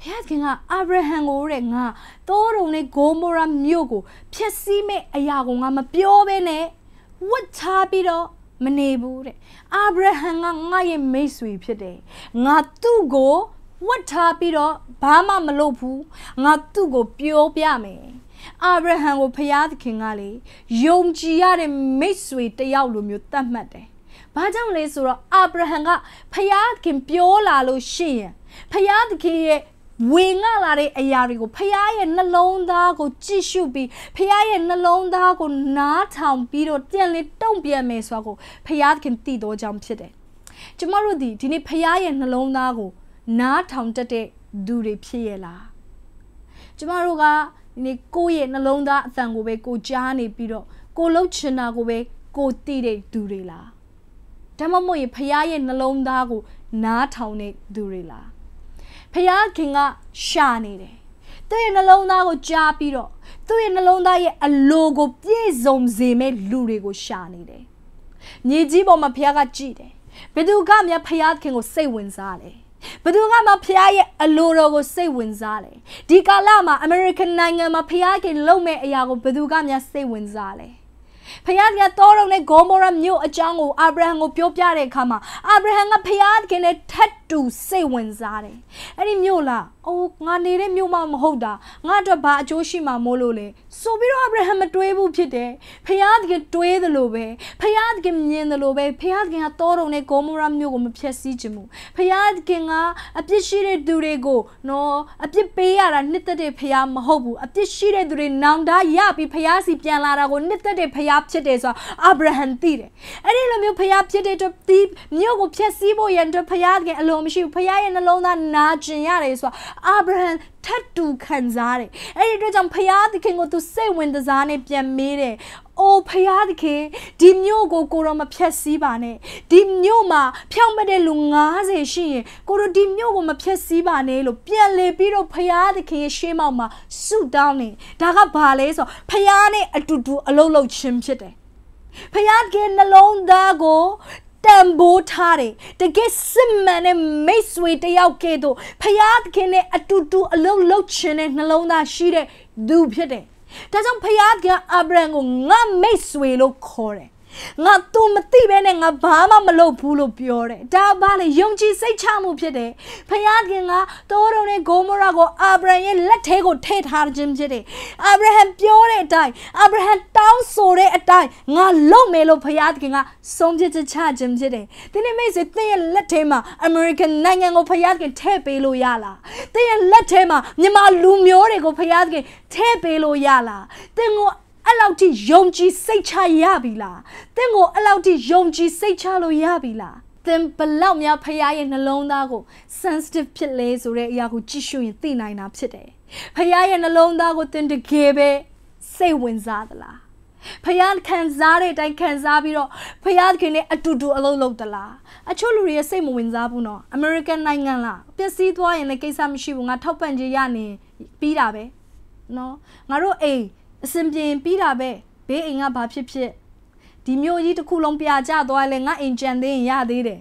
Speaker 1: ဘုရားခင်ကအာဗြဟံကိုတဲ့ငါတောတုံနဲ့ဂိုမောရာမြို့ကိုဖျက်ဆီးမဲ့အရာကိုငါမပြောဘဲနဲ့ဝတ်ချပြီးတော့မနေဘူးတဲ့အာဗြဟံကငါရဲ့မိတ်ဆွေဖြစ်တယ်ငါသူ့ကိုဝတ်ထားပြီးတော့ဘာမှမလုပ်ဘူးငါသူ့ကိုပြောပြမယ်အာဗြဟံကိုဖျားသခင်ကလေယုံကြည်ရတဲ့မိတ်ဆွေတယောက်လိုမျိုးသတ်မှတ်တယ်။ဘာကြောင့်လဲဆိုတော့အာဗြဟံကဖျားသခင်ပြောလာလို့ရှိရင်ဖျားသခင်ရဲ့ဝင်ငါလာတဲ့အရာတွေကိုဖခင်ရဲ့နှလုံးသားကို ကြည့်ရှုပြီးဖခင်ရဲ့နှလုံးသားကိုနားထောင်ပြီးတော့ပြန်လေတုံ့ပြန်မယ်ဆိုတာကိုဖခင်သခင်သိတော်ကြောင့်ဖြစ်တယ်။ကျမတို့ဒီဒီနေ့ဖခင်ရဲ့နှလုံးသားကိုနားထောင်တတ်တဲ့သူတွေဖြစ်ရဲ့လားကျမတို့ကဒီနေ့ကိုယ့်ရဲ့နှလုံးသားအသံကိုပဲကိုကြားနေပြီးတော့ကိုလှုပ်ချင်တာကိုပဲကိုတည်တဲ့သူတွေလားဒါမှမဟုတ်ရင်ဖရားရဲ့နှလုံးသားကိုနားထောင်တဲ့သူတွေလားဖရားခင်ကရှာနေတယ်သူ့ရဲ့နှလုံးသားကိုကြားပြီးတော့သူ့ရဲ့နှလုံးသားရဲ့အလိုကို ပြည့်စုံစေမဲ့လူတွေကိုရှာနေတယ်ညီကြီးပေါ်မှာဖရားကကြည်တယ်ဘယ်သူကမြတ်ဖရားခင်ကိုစိတ်ဝင်စားလဲဘသူကမှဖះရဲ့အလိုတော်ကိုစိတ်ဝင်စားတယ်ဒီကာလမှာ American နိုင်ငံမှာဖះခင်လုံမဲ့အရာကိုဘသူကများစိတ်ဝင်စားလဲဖခင်ကတောရုံနဲ့ဂေါမောရမြို့အကြောင်းကိုအာဗြဟံကိုပြောပြတဲ့အခါမှာအာဗြဟံကဖခင်နဲ့ထပ်တူစိတ်ဝင်စားတယ်အဲ့ဒီမြို့လားအိုးငါနေတဲ့မြို့မှမဟုတ်တာငါအတွက်ဘာအကျိုးရှိမှာမို့လို့လဲဆိုပြီးတော့အာဗြဟံမတွေးဘူးဖြစ်တယ်ဖခင်ကတွေးတယ်လို့ပဲဖခင်ကမြင်တယ်လို့ပဲဖခင်ကတောရုံနဲ့ဂေါမောရမြို့ကိုမဖျက်ဆီးခြင်းဘူးဖခင်ကအပြစ်ရှိတဲ့သူတွေကိုနော်အပြစ်ပေးရတာနှစ်သက်တဲ့ဖခင်မဟုတ်ဘူးအပြစ်ရှိတဲ့သူတွေနောင်တရပြီးဖခင်စီပြန်လာတာကိုနှစ်သက်တဲ့ဖခင်ဖြစ်တယ်ဆိုတာအာဗြဟံသိတယ်အဲ့ဒီလိုမျိုးဖခင်ဖြစ်တဲ့အတွက်ဒီမြို့ကိုဖျက်ဆီးဖို့ရန်အတွက်ဖခင်တကယ်အလိုမရှိဘူးဖခင်ရဲ့နှလုံးသားနာကျင်ရတယ်ဆိုတာအာဗြဟံထတ်တူခံစားတယ်အဲ့ဒီအတွက်ကြောင့်ဖခင်သခင်ကိုသူစိတ်ဝင်စားနဲ့ပြန်မေးတယ်အိုဖရာသခင်ဒီမြို့ကိုကိုတော့မဖျက်ဆီးပါနဲ့ဒီမြို့မှာဖြောင့်မတဲ့လူ90ရှိရင်ကိုတော့ဒီမြို့ကိုမဖျက်ဆီးပါနဲ့လို့ပြန်လေပြီးတော့ဖရာသခင်ရဲ့ရှေးမောက်မှာဆုတောင်းနေဒါကဘာလဲဆိုတော့ဖရာနဲ့အတူတူအလုပ်လုပ်ခြင်းဖြစ်တယ်ဖရာကနှလုံးသားကိုတန်ဖိုးထားတယ်တကယ်စစ်မှန်တဲ့မိတ်ဆွေတယောက်ကဲ့သို့ဖရာသခင်နဲ့အတူတူအလုပ်လုပ်ခြင်းနဲ့နှလုံးသားရှိတဲ့သူဖြစ်တယ်ဒါကြောင့်ဖခင်ကအဗြဟံကိုငါမိတ်ဆွေလို့ခေါ်တယ်ငါ तू မသိပဲနဲ့ငါဘာမှမလုပ်ဘူးလို့ပြောတယ်ဒါဘာလဲယုံကြည်စိတ်ချမှုဖြစ်တယ်ဖခင်ကတောတုံနဲ့ဂိုမောရာကိုအာဗြဟံရဲ့လက်ထဲကိုထည့်ထားခြင်းဖြစ်တယ်အာဗြဟံပြောတဲ့အတိုင်းအာဗြဟံတောင်းဆိုတဲ့အတိုင်းငါလုပ်မယ်လို့ဖခင်ကဆုံးဖြတ်ချက်ချခြင်းဖြစ်တယ်ဒီနေ့မိတ်ဆွေသင်ရဲ့လက်ထဲမှာ American နိုင်ငံကိုဖခင်ထည့်ပေးလို့ရလားသင်ရဲ့လက်ထဲမှာမြန်မာလူမျိုးတွေကိုဖခင်ထည့်ပေးလို့ရလားသင်ကိုအဲ့လောက်ထိယုံကြည်စိတ်ချရပြီလားသင်ကိုအဲ့လောက်ထိယုံကြည်စိတ်ချလို့ရပြီလားသင်ဘလောက်များဖရားရဲ့နှလုံးသားကို sensitive ဖြစ်လဲဆိုတဲ့အရာကိုကြည့်ရှုရင်သိနိုင်တာဖြစ်တယ်ဖရားရဲ့နှလုံးသားကိုသင်တကယ်ပဲစိတ်ဝင်စားသလားဖယားခံစားတဲ့အတိုင်းခံစားပြီးတော့ဖယားခင်နဲ့အတူတူအလုပ်လုပ်သလားအချို့လူတွေရဲ့စိတ်မဝင်စားဘူးနော်အမေရိကန်နိုင်ငံလားပျက်စီးသွားရင်လည်းကိစ္စမရှိဘူးငါထောက်ပံ့ကြေးရနေပြီးတာပဲနော်ငါတို့အိမ်အစင်ပြေပြီးတာပဲဘေးအိမ်ကဘာဖြစ်ဖြစ်ဒီမျိုးကြီးတစ်ခုလုံးပြာကျသွားလဲငါအိမ်ကြံသေးရင်ရသေးတယ်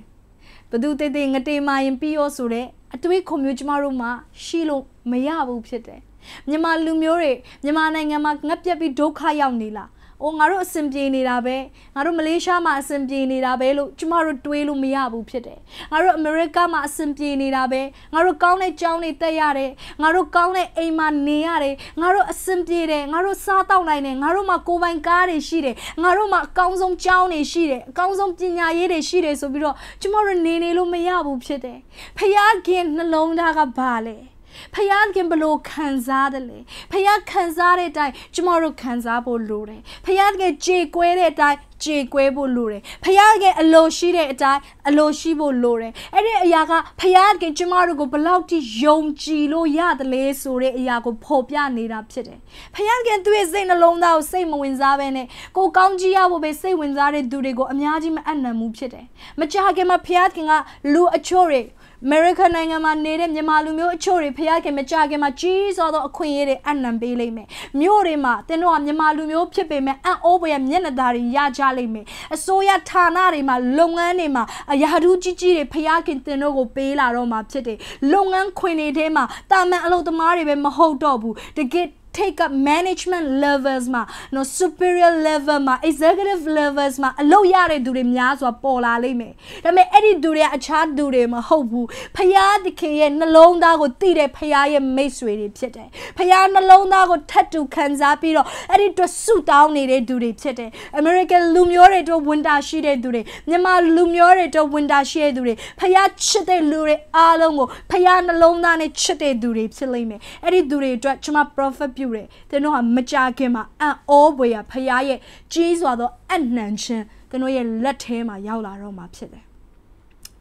Speaker 1: ဘသူတေးသေးငတေမာရင်ပြီးရောဆိုတဲ့အတွေးခုံမျိုးကျမတို့မှရှိလို့မရဘူးဖြစ်တယ်မြန်မာလူမျိုးတွေမြန်မာနိုင်ငံမှာငတ်ပြတ်ပြီးဒုက္ခရောက်နေလား။အိုငါတို့အဆင်ပြေနေတာပဲ။ငါတို့မလေးရှားမှာအဆင်ပြေနေတာပဲလို့ကျမတို့တွေးလို့မရဘူးဖြစ်တယ်။ငါတို့အမေရိကမှာအဆင်ပြေနေတာပဲ။ငါတို့ကောင်းတဲ့ကျောင်းတွေတက်ရတယ်။ငါတို့ကောင်းတဲ့အိမ်မှာနေရတယ်။ငါတို့အဆင်ပြေတယ်။ငါတို့စားတောက်နိုင်တယ်။ငါတို့မှာကိုယ်ပိုင်ကားတွေရှိတယ်။ငါတို့မှာအကောင်းဆုံးကျောင်းတွေရှိတယ်။အကောင်းဆုံးပညာရေးတွေရှိတယ်ဆိုပြီးတော့ကျမတို့နေနေလို့မရဘူးဖြစ်တယ်။ဖျားခင်နှလုံးသားကဘာလဲ။ဖယားခင်ဘလို့ခံစားတယ်လေဖယားခံစားတဲ့အတိုင်းကျမတို့ခံစားဖို့လိုတယ်ဖယားခင်ကြေ क्वे တဲ့အတိုင်းကြေ क्वे ဖို့လိုတယ်ဖယားခင်အလိုရှိတဲ့အတိုင်းအလိုရှိဖို့လိုတယ်အဲ့ဒီအရာကဖယားခင်ကျမတို့ကိုဘလောက်ထိယုံကြည်လို့ရတယ်လေဆိုတဲ့အရာကိုဖော်ပြနေတာဖြစ်တယ်ဖယားခင်သူ့ရဲ့စိတ်နှလုံးသားကိုစိတ်မဝင်စားဘဲနဲ့ကိုကောင်းကြီးရဖို့ပဲစိတ်ဝင်စားတဲ့သူတွေကိုအများကြီးမအံ့နံမှုဖြစ်တယ်မကြခင်မှာဖယားခင်ကလူအချို့တွေအမေရိကန်နိုင်ငံမှာနေတဲ့မြန်မာလူမျိုးအချို့တွေဖျားခင်မကြခင်မှာကြီးစောသောအခွင့်အရေးတွေအနံပေးလိမ့်မယ်မြို့တွေမှာသင်တို့ကမြန်မာလူမျိုးဖြစ်ပေမဲ့အံ့ဩဖွယ်မျက်နှာသာတွေရကြလိမ့်မယ်အစိုးရဌာနတွေမှာလုပ်ငန်းတွေမှာအရာထူးကြီးကြီးတွေဖျားခင်သင်တို့ကိုပေးလာတော့မှာဖြစ်တယ်လုပ်ငန်းခွင်တွေထဲမှာတာမန်အလုပ်သမားတွေပဲမဟုတ်တော့ဘူးတကယ် take up management levels မှာ no superior level မှာ executive levels မှာအလုပ်ရတဲ့သူတွေများစွာပေါ်လာလိမ့်မယ်ဒါပေမဲ့အဲ့ဒီသူတွေကအခြားသူတွေမဟုတ်ဘူးဖရာသခင်ရဲ့နှလုံးသားကိုတည်တဲ့ဖရာရဲ့မိတ်ဆွေတွေဖြစ်တယ်ဖရာနှလုံးသားကိုထတ်တူခံစားပြီးတော့အဲ့ဒီအတွက်ဆုတောင်းနေတဲ့သူတွေဖြစ်တယ် American လူမျိုးတွေတို့ဝင်တာရှိတဲ့သူတွေမြန်မာလူမျိုးတွေတို့ဝင်တာရှိတဲ့သူတွေဖရာချစ်တဲ့လူတွေအားလုံးကိုဖရာနှလုံးသားနဲ့ချစ်တဲ့သူတွေဖြစ်လိမ့်မယ်အဲ့ဒီသူတွေအတွက်ကျွန်မ prophet ပြပြုတယ်သင်တို့ဟာမကြခင်မှာအံ့ဩဖွယ်ရာဖရားရဲ့ကြီးစွာသောအနှံခြင်းသင်တို့ရဲ့လက်ထဲမှာ ရောက်လာတော့မှာဖြစ်တယ်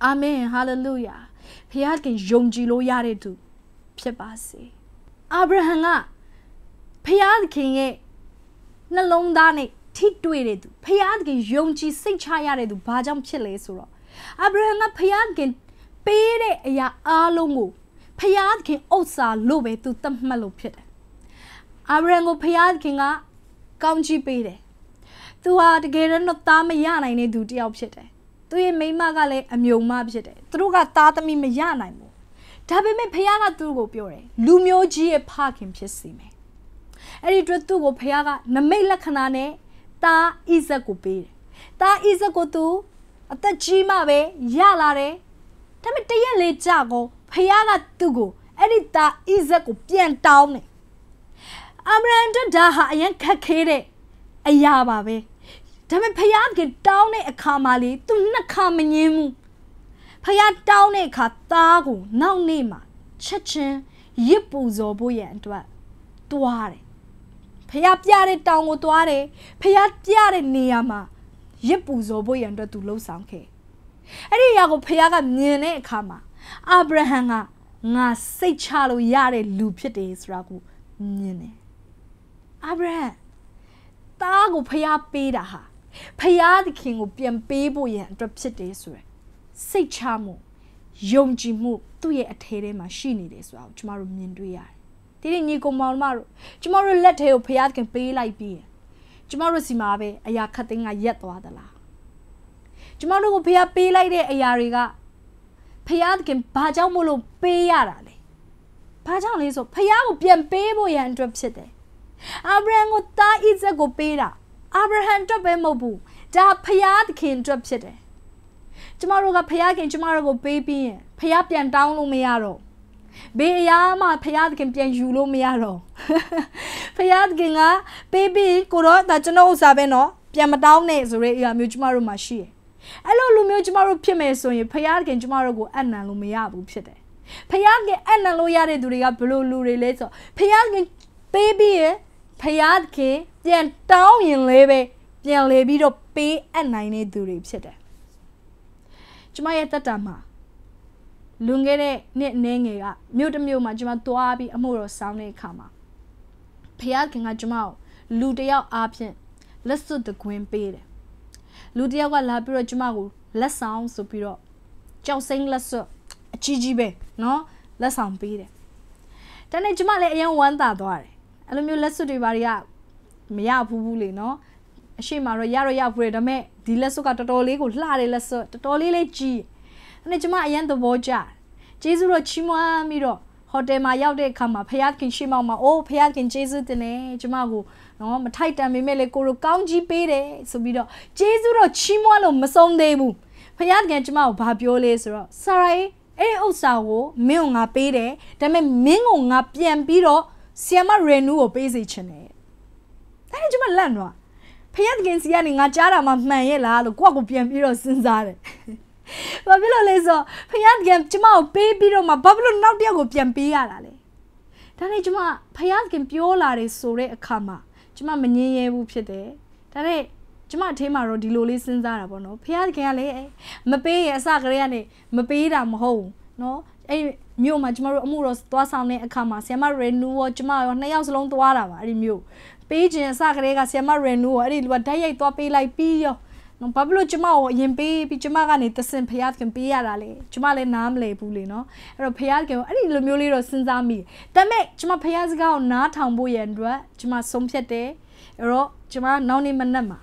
Speaker 1: အာမင်ဟာလေလုယာဖရားခင်ယုံကြည်လို့ရတဲ့သူဖြစ်ပါစေအာဗြဟံကဖရားခင်ရဲ့နှလုံးသားနဲ့ထိတွေ့တဲ့သူဖရားခင်ယုံကြည်စိတ်ချရတဲ့သူဘာကြောင့်ဖြစ်လဲဆိုတော့အာဗြဟံကဖရားခင်ပေးတဲ့အရာအားလုံးကိုဖျားခင်ဥစ္စာလို့ပဲသူသတ်မှတ်လို့ဖြစ်တယ်အာဗြဟံကိုဖခင်ကကောင်းချီးပေးတယ်။သူဟာတကယ်တော့သားမရနိုင်တဲ့သူတစ်ယောက်ဖြစ်တယ်။သူရဲ့မိမကလည်းအမျိုးမဖြစ်တယ်။သူတို့ကသားသမီးမရနိုင်ဘူး။ဒါပေမဲ့ဖခင်ကသူ့ကိုပြောတယ်။လူမျိုးကြီးရဲ့ဖခင်ဖြစ်စီမယ်။အဲ့ဒီအတွက်သူ့ကိုဖခင်ကနမိတ်လက္ခဏာနဲ့သားအိဇက်ကိုပေးတယ်။သားအိဇက်ကိုသူအသက်ကြီးမှပဲရလာတယ်။ဒါပေမဲ့တရက်လေးကြာကုန်ဖခင်ကသူ့ကိုအဲ့ဒီသားအိဇက်ကိုပြန်တောင်းတယ်အာမရန်တက်ဒါဟာအရင်ခက်ခဲတဲ့အရာပါပဲဒါပေမဲ့ဖယားကတောင်းတဲ့အခါမှာလေသူနှစ်ခါမငင်းဘူးဖယားတောင်းတဲ့အခါသားကိုနောက်နေ့မှာချက်ချင်းရစ်ပူဇော်ဖို့ရန်အတွက်တွားတယ်ဖယားပြတဲ့တောင်းကိုတွားတယ်ဖယားပြတဲ့နေရာမှာရစ်ပူဇော်ဖို့ရန်အတွက်သူလှုပ်ဆောင်ခဲ့အဲ့ဒီအရာကိုဖယားကမြင်တဲ့အခါမှာအာဗြဟံကငါစိတ်ချလို့ရတဲ့လူဖြစ်တယ်ဆိုတာကိုမြင်တယ်အာဗြဟံသားကိုဖျားပေးတာဟာဖျားသခင်ကိုပြန်ပေးဖို့ရန်အတွက်ဖြစ်တယ်ဆိုရယ်စိတ်ချမှုယုံကြည်မှုသူ့ရဲ့အထဲထဲမှာရှိနေတယ်ဆိုတာကိုကျမတို့မြင်တွေ့ရတယ်။ဒီနေ့ညီကောင်မောင်မတို့ကျမတို့လက်ထဲကိုဖျားသခင်ပေးလိုက်ပြီးရင်ကျမတို့စီမှာပဲအရာခတ်သိန်းကရက်သွားသလား။ကျမတို့ကိုဖျားပေးလိုက်တဲ့အရာတွေကဖျားသခင်ဘာကြောင့်မလို့ပေးရတာလဲ။ဘာကြောင့်လဲဆိုဖျားကိုပြန်ပေးဖို့ရန်အတွက်ဖြစ်တယ်အာဗြဟံကိုသားဣဇက်ကိုပေးတာအာဗြဟံအတွက်ပဲမဟုတ်ဘူးဒါဖျားသခင်အတွက်ဖြစ်တယ်ကျမတို့ကဖျားခင်ကျမတို့ကိုပေးပြီးရင်ဖျားပြန်တောင်းလို့မရတော့ဘေးအရာမှဖျားသခင်ပြန်ယူလို့မရတော့ဖျားသခင်ကပေးပြီးကိုတော့ဒါကျွန်တော်ဥစားပဲနော်ပြန်မတောင်းနဲ့ဆိုတဲ့အရာမျိုးကျမတို့မှာရှိတယ်အဲ့လိုလူမျိုးကျမတို့ဖြစ်မယ်ဆိုရင်ဖျားသခင်ကျမတို့ကိုအနံလို့မရဘူးဖြစ်တယ်ဖျားခင်အနံလို့ရတဲ့သူတွေကဘလို့လူတွေလဲဆိုဖျားခင်ပေးပြီးရင်ဖရာသခင်ပြန်တောင်းရင်လေးပဲပြန်လေပြီးတော့ပေးအပ်နိုင်တဲ့သူတွေဖြစ်တယ်။ကျမရဲ့တက်တာမှာလွန်ခဲ့တဲ့နှစ်အနည်းငယ်ကမြို့တစ်မြို့မှာကျမသွားပြီးအမှုတော်ဆောင်တဲ့အခါမှာဖရာခင်ကကျမကိုလူတယောက်အားဖြင့်လက်စွပ်တကွင်းပေးတယ်။လူတယောက်ကလာပြီးတော့ကျမကိုလက်ဆောင်ဆိုပြီးတော့ကြောက်စိမ့်လက်စွပ်အကြီးကြီးပဲနော်လက်ဆောင်ပေးတယ်။တနေ့ကျမလည်းအရင်ဝမ်းသာသွားတယ်အဲ့လိုမျိုးလက်စွပ်တွေဘာတွေကမရဘူးဘူးလေနော်အရှိမတော့ရတော့ရဘူးလေဒါပေမဲ့ဒီလက်စွပ်ကတော်တော်လေးကိုလှတယ်လက်စွပ်တော်တော်လေးလေးကြီးအဲ့ဒါကျမအရန်သဘောကျကျေးဇူးတော့ချီးမွမ်းပြီးတော့ဟိုတယ်မှာရောက်တဲ့အခါမှာဖယားခင်ရှိမောက်မှာအိုးဖယားခင်ကျေးဇူးတင်တယ်ကျမကိုနော်မထိုက်တန်ပေမဲ့လေကိုရော ကောင်းကြီးပေးတယ်ဆိုပြီးတော့ကျေးဇူးတော့ချီးမွမ်းလို့မဆုံးသေးဘူးဖယားခင်ကျမကိုဘာပြောလဲဆိုတော့ဆရာအေးအဲ့ဒီဥစ္စာကိုမင်းကိုငါပေးတယ်ဒါပေမဲ့မင်းကိုငါပြန်ပြီးတော့ဆီယမရေနူးကိုပေးစီချင်တယ်အဲ့ဒါကျမလန့်တော့ဖယက်ခင်စီကနေငါကြားတာမှမှန်ရဲ့လားလို့ကိုယ့်ကိုပြန်ပြီးတော့စဉ်းစားတယ်ဘာဖြစ်လို့လဲဆိုဖယက်ခင်ကျမကိုပေးပြီးတော့မှဘာဖြစ်လို့နောက်တစ်ယောက်ကိုပြန်ပေးရတာလဲဒါနဲ့ကျမဖယက်ခင်ပြောလာတယ်ဆိုတဲ့အခါမှာကျမမငြင်းရဲဘူးဖြစ်တယ်ဒါနဲ့ကျမအထင်းမှာတော့ဒီလိုလေးစဉ်းစားတာပေါ့နော်ဖခင်ကလည်းမပေးရအစကလေးကနေမပေးတာမဟုတ်ဘူးနော်အဲ့မြို့မှာကျမတို့အမှုတော်သွားဆောင်တဲ့အခါမှာဆီယမ renewal ကျမရောနှစ်ယောက်စလုံးသွားတာပါအဲ့ဒီမြို့ပေးခြင်းအစကတည်းကဆီယမ renewal အဲ့ဒီလူကဓာတ်ရိုက်သွားပေးလိုက်ပြီးရောနော်ဘာဖြစ်လို့ကျမကိုအရင်ပေးပြီးကျမကနေသစင်ဖျားခင်ပေးရတာလေကျမလည်းနားမလည်ဘူးလေနော်အဲ့တော့ဖျားခင်ကိုအဲ့ဒီလိုမျိုးလေးတော့စဉ်းစားမိဒါပေမဲ့ကျမဖျားစကားကိုနားထောင်ဖို့ရန်အတွက်ကျမဆုံးဖြတ်တယ်အဲ့တော့ကျမနောက်နေ့မနက်မှာ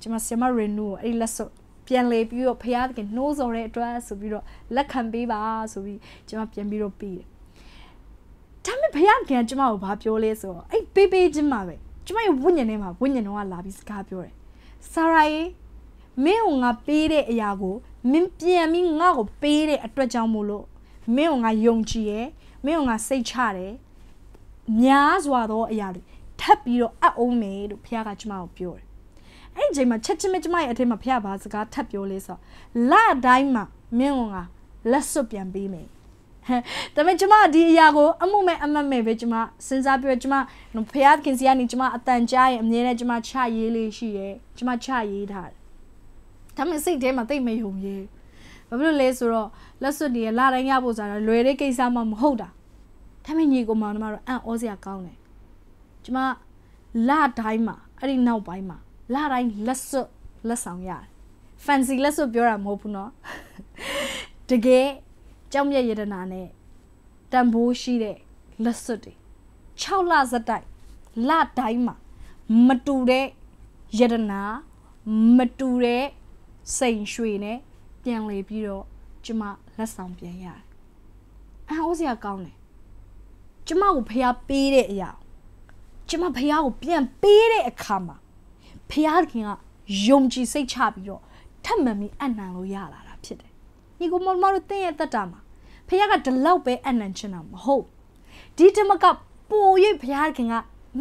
Speaker 1: ကျမဆီယမ renewal အဲ့ဒီလက်စွပ်ပြန်လေပြီးတော့ဖရာသခင်နှိုးဆော်တဲ့အတွက်ဆိုပြီးတော့လက်ခံပေးပါဆိုပြီးကျွန်မပြန်ပြီးတော့ပေးတယ်။ဒါပေမဲ့ဖရာခင်ကျွန်မကိုဘာပြောလဲဆိုတော့အဲ့ပေးပေးချင်းမှာပဲကျွန်မရဲ့ဝိညာဉ်ထဲမှာဝိညာဉ်တော်ကလာပြီးစကားပြောတယ်။ဆာရာရေမင်းကိုငါပေးတဲ့အရာကိုမင်းပြန်ပြီးငါ့ကိုပေးတဲ့အတွက်ကြောင့်မို့လို့မင်းကိုငါယုံကြည်ရဲ့မင်းကိုငါစိတ်ချတယ်။များစွာသောအရာတွေထပ်ပြီးတော့အအုံးမယ်လို့ဖရာကကျွန်မကိုပြောတယ်အဲ့ဒီချိန်မှာချက်ချင်းမကျမရဲ့အထက်မှာဖခင်ဘာစကားထပ်ပြောလဲဆိုလတိုင်းမှာမင်းကလက်စွပ်ပြန်ပေးမယ်ဒါပေမဲ့ကျမဒီအရာကိုအမှုမဲ့အမတ်မဲ့ပဲကျမစဉ်းစားပြီးတော့ကျမဖခင်ခင်စီကနေကျမအတန်ကြားရင်အမြဲတမ်းကျမချရေးလေးရှိရဲကျမချရေးထားတယ်ဒါပေမဲ့စိတ်ထဲမှာတိတ်မယုံရဲဘာဖြစ်လို့လဲဆိုတော့လက်စွပ်တွေလတိုင်းရဖို့ဆိုတာလွယ်တဲ့ကိစ္စမှမဟုတ်တာဒါပေမဲ့ညီကောင်မတို့အံ့ဩစရာကောင်းတယ်ကျမလတိုင်းမှာအဲ့ဒီနောက်ပိုင်းမှာလတိုင်းလက်စွပ်လက်ဆောင်ရတယ် fancy လက်စွပ်ပြောတာမဟုတ်ဘူးเนาะတကယ်ကြောက်မြက်ရတနာနဲ့တန်ဖိုးရှိတဲ့လက်စွပ်တွေ6လစက်တိုက်လတိုင်းမှာမတူတဲ့ယတနာမတူတဲ့စိန်ရွှေနဲ့ပြန်လေပြီးတော့ကျမလက်ဆောင်ပြန်ရတယ်။အဟိုးစရာကောင်းတယ်။ကျမကိုဖះပေးတဲ့အရာကျမဖះကိုပြန်ပေးတဲ့အခါမှာဖျားသခင်ကယုံကြည်စိတ်ချပြီးတော့ထပ်မံပြီးအနံလို့ရလာတာဖြစ်တယ်။ညီကောင်မတို့တင်းရဲ့တက်တာမှာဖခင်ကဒီလောက်ပဲအနံချင်တာမဟုတ်။ဒီတမကပို၍ဖခင်က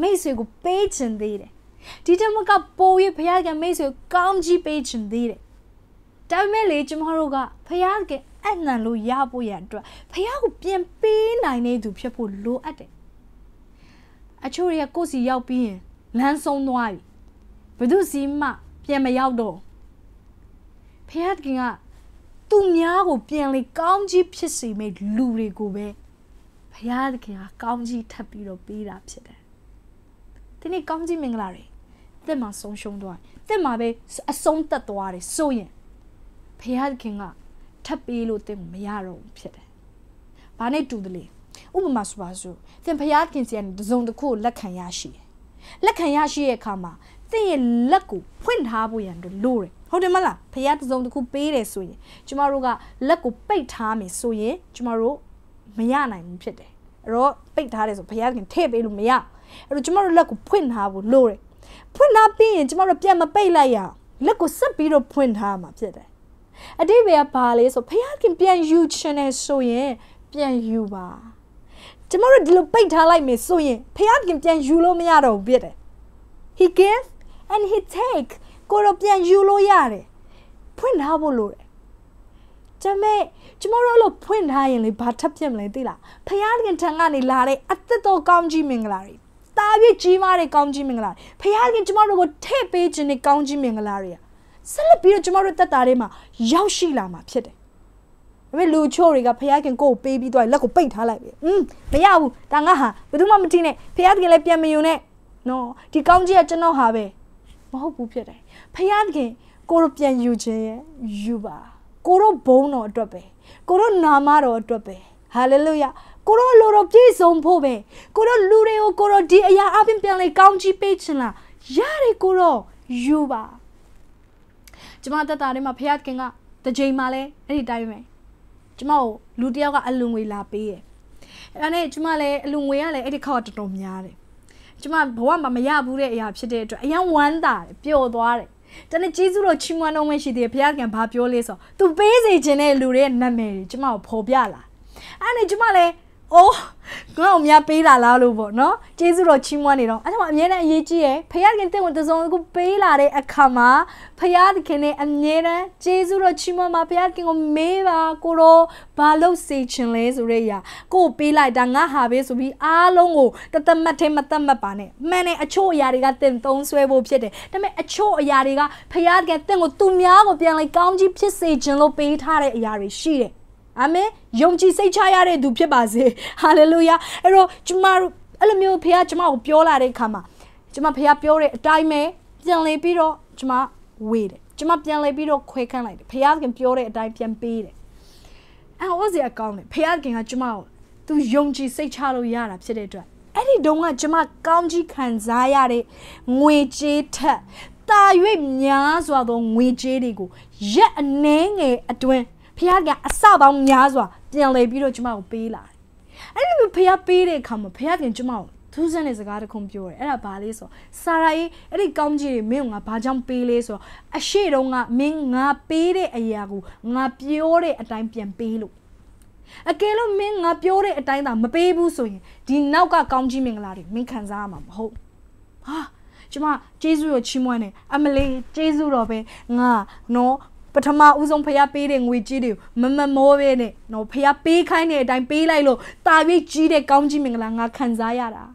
Speaker 1: မိတ်ဆွေကိုပေးချင်သေးတယ်။ဒီတမကပို၍ဖခင်မိတ်ဆွေကောင်းကြီးပေးချင်သေးတယ်။ဒါပေမဲ့လေကျမတို့ကဖခင်အနံလို့ရဖို့ရန်အတွက်ဖခင်ကိုပြင်ပေးနိုင်တဲ့သူ ဖြစ်ဖို့လိုအပ်တယ်။အချို့တွေကကိုယ့်စီရောက်ပြီးရင်လမ်းဆုံးသွားပြီ။ဘု து စီမှပြန်မရောက်တော့ဖះခင်ကသူများကိုပြန်လေ ကောင်းကြီးဖြစ်စေမယ့်လူတွေကိုပဲဘုရားသခင်ကကောင်းကြီးထပ်ပြီးတော့ပေးတာဖြစ်တယ်။ဒီနေ့ကောင်းကြီးမင်္ဂလာတွေတက်မှာဆုံးရှုံးသွားတယ်။တက်မှာပဲအဆုံးတက်သွားတယ်ဆိုရင်ဘုရားသခင်ကထပ်ပေးလို့တက်မရတော့ဘူးဖြစ်တယ်။ဘာနဲ့တူသလဲ။ဥပမာဆိုပါစို့သင်ဘုရားသခင်စီကနေတစုံတစ်ခုလက်ခံရရှိတယ်။လက်ခံရရှိရဲ့အခါမှာတင့်ရဲ့လက်ကိုဖွင့်ထားဖို့ရန်အတွက်လိုတယ်ဟုတ်တယ်မလားဖခင်တစုံတစ်ခုပေးတယ်ဆိုရင်ကျမတို့ကလက်ကိုပိတ်ထားမယ်ဆိုရင်ကျမတို့မရနိုင်ဘူးဖြစ်တယ်အဲ့တော့ပိတ်ထားတယ်ဆိုဖခင်ထည့်ပေးလို့မရအဲ့တော့ကျမတို့လက်ကိုဖွင့်ထားဖို့လိုတယ်ဖွင့်ထားပြီးရင်ကျမတို့ပြန်မပိတ်လိုက်ရအောင်လက်ကိုဆက်ပြီးတော့ဖွင့်ထားမှာဖြစ်တယ်အတိပယ်ကဘာလဲဆိုဖခင်ပြန်ယူချင်တယ်ဆိုရင်ပြန်ယူပါကျမတို့ဒီလိုပိတ်ထားလိုက်မယ်ဆိုရင်ဖခင်ပြန်ယူလို့မရတော့ဘူးဖြစ်တယ် He gave and he take ကိုတော့ပြန်ယူလို့ရတယ်ဖွင့်ထားဖို့လိုတယ်ကျမဲကျမတို့လို့ဖွင့်ထားရင်လေဘာထပ်ဖြစ်မလဲသိလားဖယားခင်ထံကနေလာတဲ့အသက်တော်ကောင်းကြီးမင်္ဂလာတွေတာပြည့်ကြီးမားတဲ့ကောင်းကြီးမင်္ဂလာဖယားခင်ကျမတို့ကိုထည့်ပေးခြင်းနဲ့ကောင်းကြီးမင်္ဂလာတွေဆက်လက်ပြီးတော့ကျမတို့တက်တာထဲမှာရောက်ရှိလာမှာဖြစ်တယ်ဒါပေမဲ့လူချို့တွေကဖယားခင်ကိုကိုပေးပြီးတော့လက်ကိုပိတ်ထားလိုက်ပြီอืมမရဘူးဒါငါဟာဘယ်သူမှမတိနဲ့ဖယားခင်လည်းပြန်မယုံနဲ့နော်ဒီကောင်းကြီးကကျွန်တော်ဟာပဲမဟုတ်ဘူးဖြစ်တယ်ဖယားသခင်ကိုတို့ပြန်ယူခြင်းရဲ့ယူပါကိုတို့ဘုန်းတော်အတွက်ပဲကိုတို့နာမတော်အတွက်ပဲဟာလေလုယာကိုတို့လိုတော်ပြည့်စုံဖို့ပဲကိုတို့လူတွေကိုကိုတို့ဒီအရာ အပြင်ပြန်လေကောင်းချီးပေးခြင်းလားရတယ်ကိုတို့ယူပါကျမတက်တာထဲမှာဖယားခင်ကတချိန်မှလည်းအဲ့ဒီတိုင်းပဲကျမကိုလူတယောက်ကအလူငွေလာပေးတယ်အဲ့ဒါနဲ့ကျမလည်းအလူငွေကလည်းအဲ့ဒီခေါက်တော်တော်များတယ်ကျမဘဝမှာမရဘူးတဲ့အရာဖြစ်တဲ့အတွက်အရန်ဝမ်းသာတယ်ပျော်သွားတယ်တနေ့ကျေးဇူးတော်ချီးမွမ်းတော့မှရှိသေးတယ်ဘုရားခင်ဘာပြောလဲဆိုသူပေးစေခြင်းတဲ့လူတွေရဲ့နာမည်ကြီးကျမကိုဖော်ပြလာအဲ့ဒါနဲ့ကျမလည်းအိုးငါ့ကိုများပေးလာလားလို့ပေါ့နော်ကျေးဇူးတော်ချီးမွမ်းနေတော့အဲ့ဒါမှအမြဲတမ်းအရေးကြီးရယ်ဖခင်တင့်ကိုတစုံကိုပေးလာတဲ့အခါမှာဖခင်နဲ့အမြဲတမ်းကျေးဇူးတော်ချီးမွမ်းမှာဖခင်ကိုမေးပါကိုရောဘာလို့စေချင်လဲဆိုတဲ့အရာ ကို ပေးလိုက်တာငါဟာပဲဆိုပြီးအားလုံးကိုတသမတ်ထဲမတတ်မတ်ပါနဲ့မှန်တဲ့အချို့အရာတွေကတင့်သုံးဆွဲဖို့ဖြစ်တယ်ဒါပေမဲ့အချို့အရာတွေကဖခင်တင့်ကိုသူများကိုပြန်လိုက်ကောင်းကြီးဖြစ်စေချင်လို့ပေးထားတဲ့အရာတွေရှိတယ်အာမင်ယုံကြည်စိတ်ချရတဲ့သူဖြစ်ပါစေဟာလေလုယာအဲ့တော့ကျမတို့အဲ့လိုမျိုးဖခင်ကျမကိုပြောလာတဲ့အခါမှာကျမဖခင်ပြောတဲ့အတိုင်းပဲပြန်လေပြီးတော့ကျမဝေးတယ်ကျမပြန်လေပြီးတော့ခွဲခန်းလိုက်တယ်ဖခင်ကပြောတဲ့အတိုင်းပြန်ပေးတယ်အဲ့ဟောစရာကောင်းတယ်ဖခင်ကကျမကိုသူယုံကြည်စိတ်ချလို့ရတာဖြစ်တဲ့အတွက်အဲ့ဒီတုန်းကကျမကောင်းကြီးခံစားရတဲ့ငွေကြေးထက်တာ၍များစွာသောငွေကြေးတွေကိုရက်အနှဲငယ်အတွင်းဖခင်ကအစပေါင်းများစွာပြန်လဲပြီးတော့ကျမကိုပေးလာတယ်။အဲ့ဒီလိုဖခင်ပေးတဲ့အခါမှာဖခင်ကကျမကိုသူစံတဲ့စကားတစ်ခုပြောတယ်။အဲ့ဒါဘာလဲဆိုတော့ဆာရာရဲ့အဲ့ဒီကောင်းကြီးတွေမင်းကငါဘာကြောင့်ပေးလဲဆိုတော့အရှိတုံးကမင်းငါပေးတဲ့အရာကိုငါပြောတဲ့အတိုင်းပြန်ပေးလို့အကယ်လို့မင်းငါပြောတဲ့အတိုင်းသာမပေးဘူးဆိုရင်ဒီနောက်ကကောင်းကြီးမင်္ဂလာတွေမင်းခံစားရမှာမဟုတ်။ဟာကျမကျေးဇူးတော်ချီးမွမ်းတယ်အမလေးကျေးဇူးတော်ပဲငါနော်ပထမဦးဆုံးဖះပေးတဲ့ငွေကြီးတွေမမမောပဲနဲ့နော်ဖះပေးခိုင်းတဲ့အတိုင်းပေးလိုက်လို့တာပြည့်ကြီးတဲ့ကောင်းကြီးမင်္ဂလာငါခံစားရတာ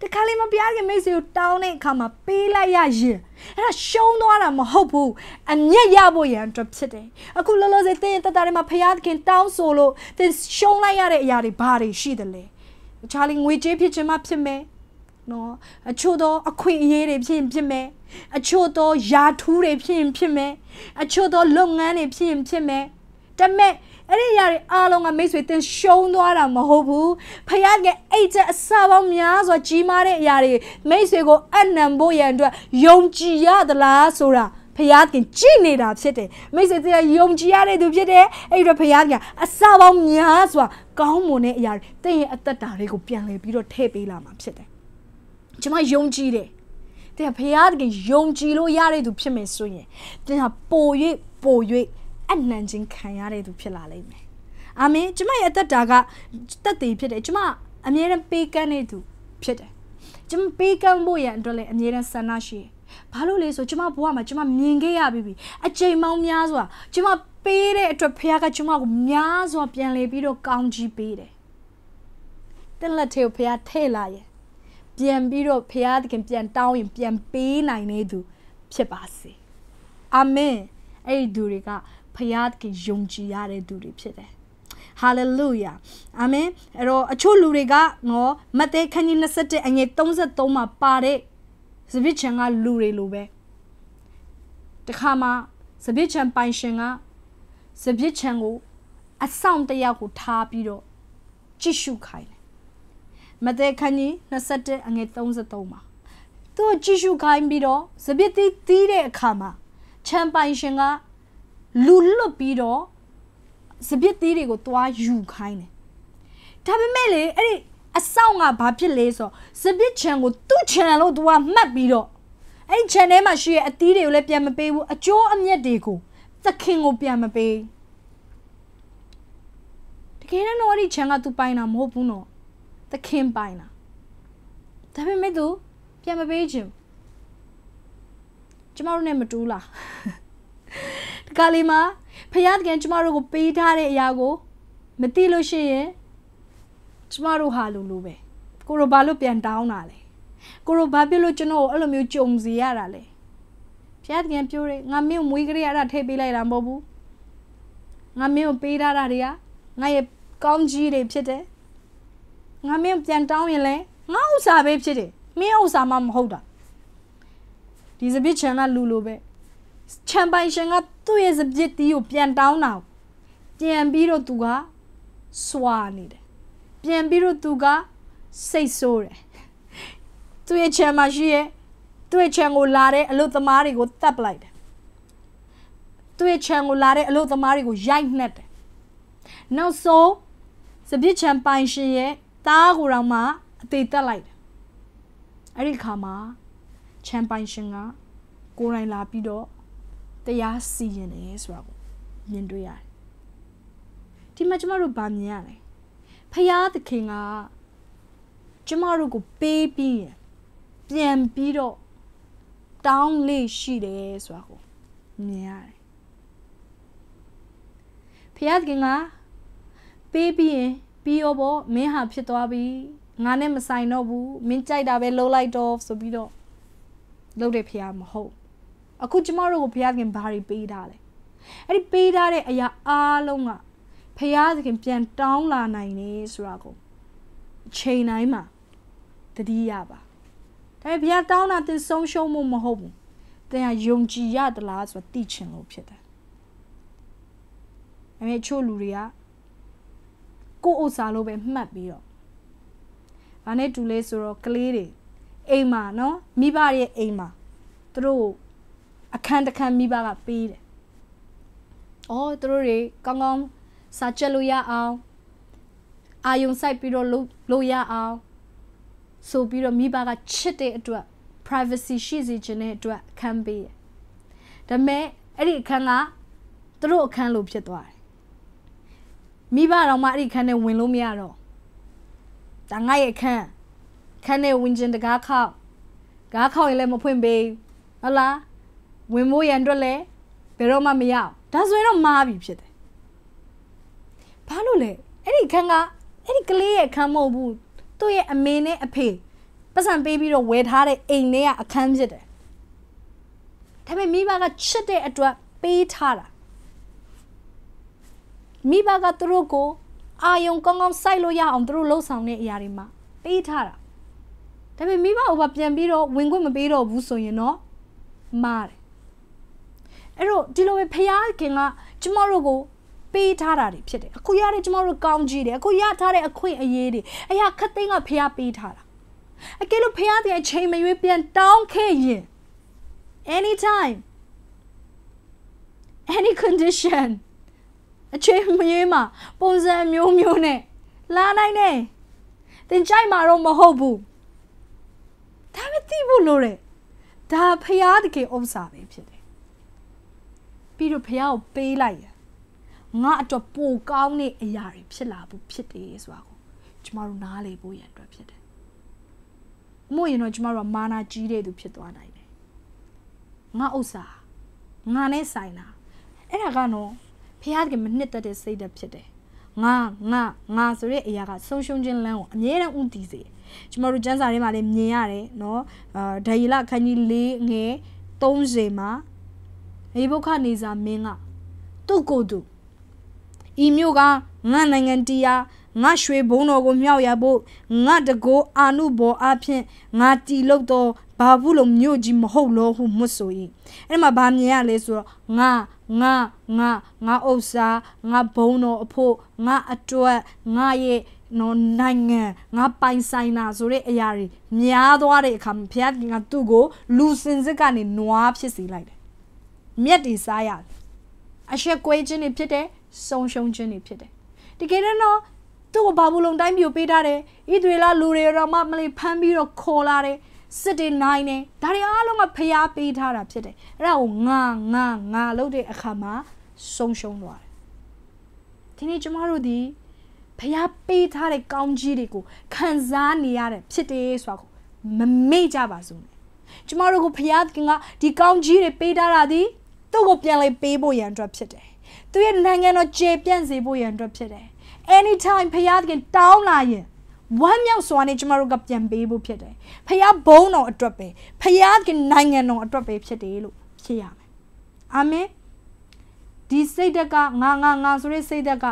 Speaker 1: တခါလေးမပြားခင်မိတ်ဆွေကိုတောင်းတဲ့အခါမှာပေးလိုက်ရရင်အဲ့ဒါရှုံးသွားတာမဟုတ်ဘူးအမျက်ရဖို့ရန်အတွက်ဖြစ်တယ်အခုလောလောဆယ်တင်းတတတွေမှာဖះသခင်တောင်းဆိုလို့တင်းရှုံးလိုက်ရတဲ့အရာတွေဘာတွေရှိတယ်လဲတခြားလေးငွေကြေးဖြစ်ခြင်းမှဖြစ်မယ်နော်အချို့သောအခွင့်အရေးတွေဖြစ်ရင်ဖြစ်မယ်အချို့သောယာထူးတွေဖြစ်ရင်ဖြစ်မယ်အချို့သောလုပ်ငန်းတွေဖြစ်ရင်ဖြစ်မယ်ဒါပေမဲ့အဲ့ဒီຢာတွေအားလုံးကမိတ်ဆွေတင်ရှုံးသွားတာမဟုတ်ဘူးဖခင်ကအဲ့ချက်အစာပေါင်းများစွာကြီးမားတဲ့အရာတွေမိတ်ဆွေကိုအနံဖို့ရန်အတွက်ယုံကြည်ရသလားဆိုတာဖခင်ကြည့်နေတာဖြစ်တယ်မိတ်ဆွေတွေကယုံကြည်ရတဲ့သူဖြစ်တယ်အဲ့တော့ဖခင်ကအစာပေါင်းများစွာကောင်းမွန်တဲ့အရာတွေတင့်ရဲ့အသက်တာတွေကိုပြန်လည်ပြီးတော့ထည့်ပေးလာမှာဖြစ်တယ်ကျွန်မယုံကြည်တယ်။တင်ဟာဘုရားသခင်ယုံကြည်လို့ရတဲ့သူဖြစ်မယ်ဆိုရင်တင်ဟာပို၍ပို၍အနှံခြင်းခံရတဲ့သူဖြစ်လာလိမ့်မယ်။အာမင်ကျွန်မရဲ့အသက်တာကတက်တည်ဖြစ်တယ်။ကျွန်မအမြဲတမ်းပေးကမ်းနေသူ ဖြစ်တယ်။ကျွန်မပေးကမ်းဖို့ရန်အတွက်လည်းအမြဲတမ်းဆန္ဒရှိတယ်။ဘာလို့လဲဆိုကျွန်မဘဝမှာကျွန်မမြင်ခဲ့ရပြီးပြီအချိန်မောင်းများစွာကျွန်မပေးတဲ့အတွက်ဘုရားကကျွန်မကိုများစွာပြန်လည်ပြီးတော့ကောင်းချီးပေးတယ်။တင့်လက်ထဲကိုဘုရားထည့်လာရဲ့ပြန်ပြီးတော့ဖရာသခင်ပြန်တောင်းရင်ပြန်ပေးနိုင်တဲ့သူဖြစ်ပါစေ။အာမင်။အဲ့ဒီသူတွေကဖရာသခင်ယုံကြည်ရတဲ့သူတွေဖြစ်တယ်။ hallelujah အာမင်အဲ့တော့အချို့လူတွေကနော်မဿဲခန်းကြီး27အငယ်33မှာပါတဲ့စပစ်ချန်ကလူတွေလိုပဲတခါမှစပစ်ချန်ပိုင်ရှင်ကစပစ်ချန်ကိုအဆောင်တယောက်ကိုထားပြီးတော့ကြည့်ရှုခိုင်းမသက်ခန်းကြီး21အငယ်33မှာသူ့ကြည့်ရှုခိုင်းပြီးတော့စပစ်တီးတီးတဲ့အခါမှာချမ်ပိုင်ရှင်ကလူလွတ်ပြီးတော့စပစ်တီးတွေကိုသွားယူခိုင်းတယ်ဒါပေမဲ့လေအဲ့ဒီအဆောင်ကဘာဖြစ်လဲဆိုစပစ်ချန်ကိုသူ့ချန်လို့သူကမှတ်ပြီးတော့အဲ့ဒီချန်ထဲမှာရှိတဲ့အသီးတွေကိုလည်းပြန်မပေးဘူးအကျိုးအမြတ်တွေကိုသခင်ကိုပြန်မပေးတကယ်တော့အဲ့ဒီချန်ကသူ့ပိုင်တာမဟုတ်ဘူးနော်သခင်ပိုင်တာဒါပေမဲ့သူပြန်မပေးခြင်းကျမတို့နဲ့မတူးလားဒီကလေးမှာဖခင်တကယ်ကျမတို့ကိုပေးထားတဲ့အရာကို မသိလို့ရှိရင်ကျမတို့ဟာလူလူပဲကိုရောဘာလို့ပြန်တောင်းတာလဲကိုရောဘာဖြစ်လို့ကျွန်တော်ကိုအဲ့လိုမျိုးကြုံစေရတာလဲဖခင်တကယ်ပြောတယ်ငါမင်းကိုမွေးကလေးအဲ့ဒါထည့်ပေးလိုက်တာမဟုတ်ဘူးငါမင်းကိုပေးထားတာတွေကငါရဲ့ကောင်းကြီးတွေဖြစ်တယ်ငါမင်းပြန်တောင်းရင်လဲငါဥစ္စာပဲဖြစ်တယ်မင်းဥစ္စာမှမဟုတ်တာဒီစပစ်ချန်ကလူလိုပဲချန်ပိုင်ရှင်ကသူ့ရဲ့စပစ်တီးကိုပြန်တောင်းတာပြန်ပြီးတော့သူကစွာနေတယ်ပြန်ပြီးတော့သူကစိတ်ဆိုးတယ်သူ့ရဲ့ချန်မရှိရဲ့သူ့ရဲ့ချန်ကိုလာတဲ့အလုသမားတွေကိုတတ်ပလိုက်တယ်သူ့ရဲ့ချန်ကိုလာတဲ့အလုသမားတွေကိုရိုက်နှက်တယ်နောက်ဆုံးစပစ်ချန်ပိုင်ရှင်ရဲ့သားကိုတော့မှအသေးတက်လိုက်တယ်အဲ့ဒီခါမှာချမ်ပိုင်ရှင်ကကိုရိုင်းလာပြီးတော့တရားစီရင်တယ်ဆိုတာကိုမြင်တွေ့ရတယ်ဒီမှာကျမတို့ဗာမြင်ရတယ်ဖျားသခင်ကကျမတို့ကိုပေးပြီးပြန်ပြီးတော့တောင်းလေးရှိတယ်ဆိုတာကိုမြင်ရတယ်ဖျားသခင်ကပေးပြီးရင်ပြီးရောပေါ့မင်းဟာဖြစ်သွားပြီငါနဲ့မဆိုင်တော့ဘူးမင်းကြိုက်တာပဲလှုပ်လိုက်တော့ဆိုပြီးတော့လှုပ်တယ်ဖះမဟုတ်အခုကျမတို့ကိုဖះခင်ဘာတွေပေးထားလဲအဲ့ဒီပေးထားတဲ့အရာအားလုံးကဖះခင်ပြန်တောင်းလာနိုင်နေဆိုတာကိုချိန်တိုင်းမှာတတိယပါဒါပေမဲ့ဘုရားတောင်းတာသင်ဆုံးရှုံးမှုမဟုတ်ဘူးသင်ကယုံကြည်ရသလားဆိုတာသိချင်လို့ဖြစ်တယ်ဒါပေမဲ့ချို့လူတွေကကိုဥစားလို့ပဲမှတ်ပြီးတော့။ဘာနဲ့တူလဲဆိုတော့ကလေးတွေအိမ်မှာနော်မိဘရဲ့အိမ်မှာသူတို့အခန်းတစ်ခန်းမိဘကပေးတယ်။အော်သူတို့တွေကောင်းကောင်းစာချက်လို့ရအောင်အာယုံစိုက်ပြီးတော့လုပ်လို့ရအောင်ဆိုပြီးတော့မိဘကချစ်တဲ့အတွက် privacy ရှိစေခြင်းတဲ့အတွက်အခန်းပေးတယ်။ဒါပေမဲ့အဲ့ဒီအခန်းကသူတို့အခန်းလိုဖြစ်သွားတယ်မိဘတော်မှအဲ့ဒီခန်းထဲဝင်လို့မရတော့ဒါငါ့ရဲ့ခန်းခန်းထဲဝင်ခြင်းတကားခောက်ကားခောက်ရင်လည်းမဖွင့်ပေးဟုတ်လားဝင်မိုးရန်အတွက်လည်းဘယ်တော့မှမရဒါဆိုရင်တော့မားပြီဖြစ်တယ်ဘာလို့လဲအဲ့ဒီခန်းကအဲ့ဒီကလေးရဲ့ခန်းမဟုတ်ဘူးသူ့ရဲ့အမေနဲ့အဖေပတ်စံပေးပြီးတော့ဝယ်ထားတဲ့အိမ်ထဲကအခန်းဖြစ်တယ်ဒါပေမဲ့မိဘကချစ်တဲ့အတွက်ပေးထားတာမိဘကသူတို့ကိုအာယုံကောင်းကောင်းစိုက်လို့ရအောင်သူတို့လှုပ်ဆောင်တဲ့အရာတွေမှာပေးထားတာဒါပေမဲ့မိဘကိုပါပြန်ပြီးတော့ဝင်ခွင့်မပေးတော့ဘူးဆိုရင်တော့မားတယ်အဲ့တော့ဒီလိုပဲဖခင်ကကျမတို့ကိုပေးထားတာတွေဖြစ်တယ်အခုရတဲ့ကျမတို့ကောင်းကြီးတယ်အခုရထားတဲ့အခွင့်အရေးတွေအရာခတ်သိန်းကဖခင်ပေးထားတာအကယ်လို့ဖခင်တဲ့အချိန်မရွေးပြန်တောင်းခဲ့ရင် anytime any condition အချိန်မရွေးမှာပုံစံမျိုးမျိုးနဲ့လာနိုင်တယ်သင်ကြိုက်မှာတော့မဟုတ်ဘူးဒါမသိဘူးလို့ရတယ်ဒါဖရာတကယ်ဥစ္စာပဲဖြစ်တယ်ပြီးတော့ဖရာကိုပေးလိုက်ရငါအတွက်ပိုကောင်းတဲ့အရာတွေဖြစ်လာဖို့ဖြစ်တယ်ဆိုတာကိုကျမတို့နားလေဖို့ရန်အတွက်ဖြစ်တယ်မို့ရင်တော့ကျမတို့ကမာနာကြီးတဲ့သူဖြစ်သွားနိုင်တယ်ငါဥစ္စာငါနဲ့ဆိုင်တာအဲ့ဒါကတော့ဖះသခင်မနှစ်သက်တဲ့စိတ်ဓာတ်ဖြစ်တယ်ငါငါငါဆိုတဲ့အရာကဆုံးရှုံးခြင်းလမ်းကိုအမြဲတမ်းဥတည်စေကျမတို့ကျမ်းစာထဲမှာလည်းမြင်ရတယ်နော်အာဒယေလခန်းကြီး၄ငယ်30မှာအေဘုခနေစာမင်းကသူ့ကိုယ်သူဤမျိုးကငါနိုင်ငံတရားငါရွှေဘုံတော်ကိုမြှောက်ရဖို့ငါတကိုးအာနုဘော်အဖျင်ငါတီလို့တော့ဘာဘူးလို့မြို့ကြီးမဟုတ်လို့ဟုမွတ်ဆို၏အဲ့မှာဗာမြင်ရလဲဆိုတော့ငါငါငါငါဥစ္စာငါဘုံတော်အဖို့ငါအတွက်ငါရဲ့နော်နိုင်ငံငါပိုင်ဆိုင်တာဆိုတဲ့အရာတွေများသွားတဲ့အခါဘုရားကသူ့ကို လူစင်စစ်ကနေနွားဖြစ်စေလိုက်တယ်။မြက်တွေစားရတယ်။အရှက်ကွေးခြင်းတွေဖြစ်တယ်၊ဆုံရှုံခြင်းတွေဖြစ်တယ်။တကယ်တော့သူ့ကိုဘာဘူးလုံတိုင်းပြိုပေးထားတယ်။ဣသရေလလူတွေတော့မှမလေးဖမ်းပြီးတော့ခေါ်လာတယ်။စစ်တွေနိုင်တယ်ဒါတွေအားလုံးကဖျားပေးထားတာဖြစ်တယ်အဲ့ဒါကိုငါငါငါလုပ်တဲ့အခါမှာဆုံးရှုံးသွားတယ်ဒီနေ့ကျမတို့ဒီဖျားပေးထားတဲ့ကောင်းကြီးတွေကိုခံစားနေရတယ်ဖြစ်တယ်ဆိုတာကိုမမေ့ကြပါစို့ကျမတို့ကိုဖျားခင်ကဒီကောင်းကြီးတွေပေးထားတာဒီသူ့ကိုပြန်လဲပေးဖို့ရန်အတွက်ဖြစ်တယ်သူရဲ့နိုင်ငံတော်ကျေပြန့်စေဖို့ရန်အတွက်ဖြစ်တယ် anytime ဖျားခင်တောင်းလာရင်ဝမ်းမြောက်စွာနဲ့ကျမတို့ကပြန်ပေးဖို့ဖြစ်တယ်။ဖះဘုန်းတော်အတွက်ပဲဖះနိုင်ငံတော်အတွက်ပဲဖြစ်တယ်လို့ဖြစ်ရမယ်။အာမင်။ဒီစိတ်ဓာတ်ကငါငါငါဆိုတဲ့စိတ်ဓာတ်က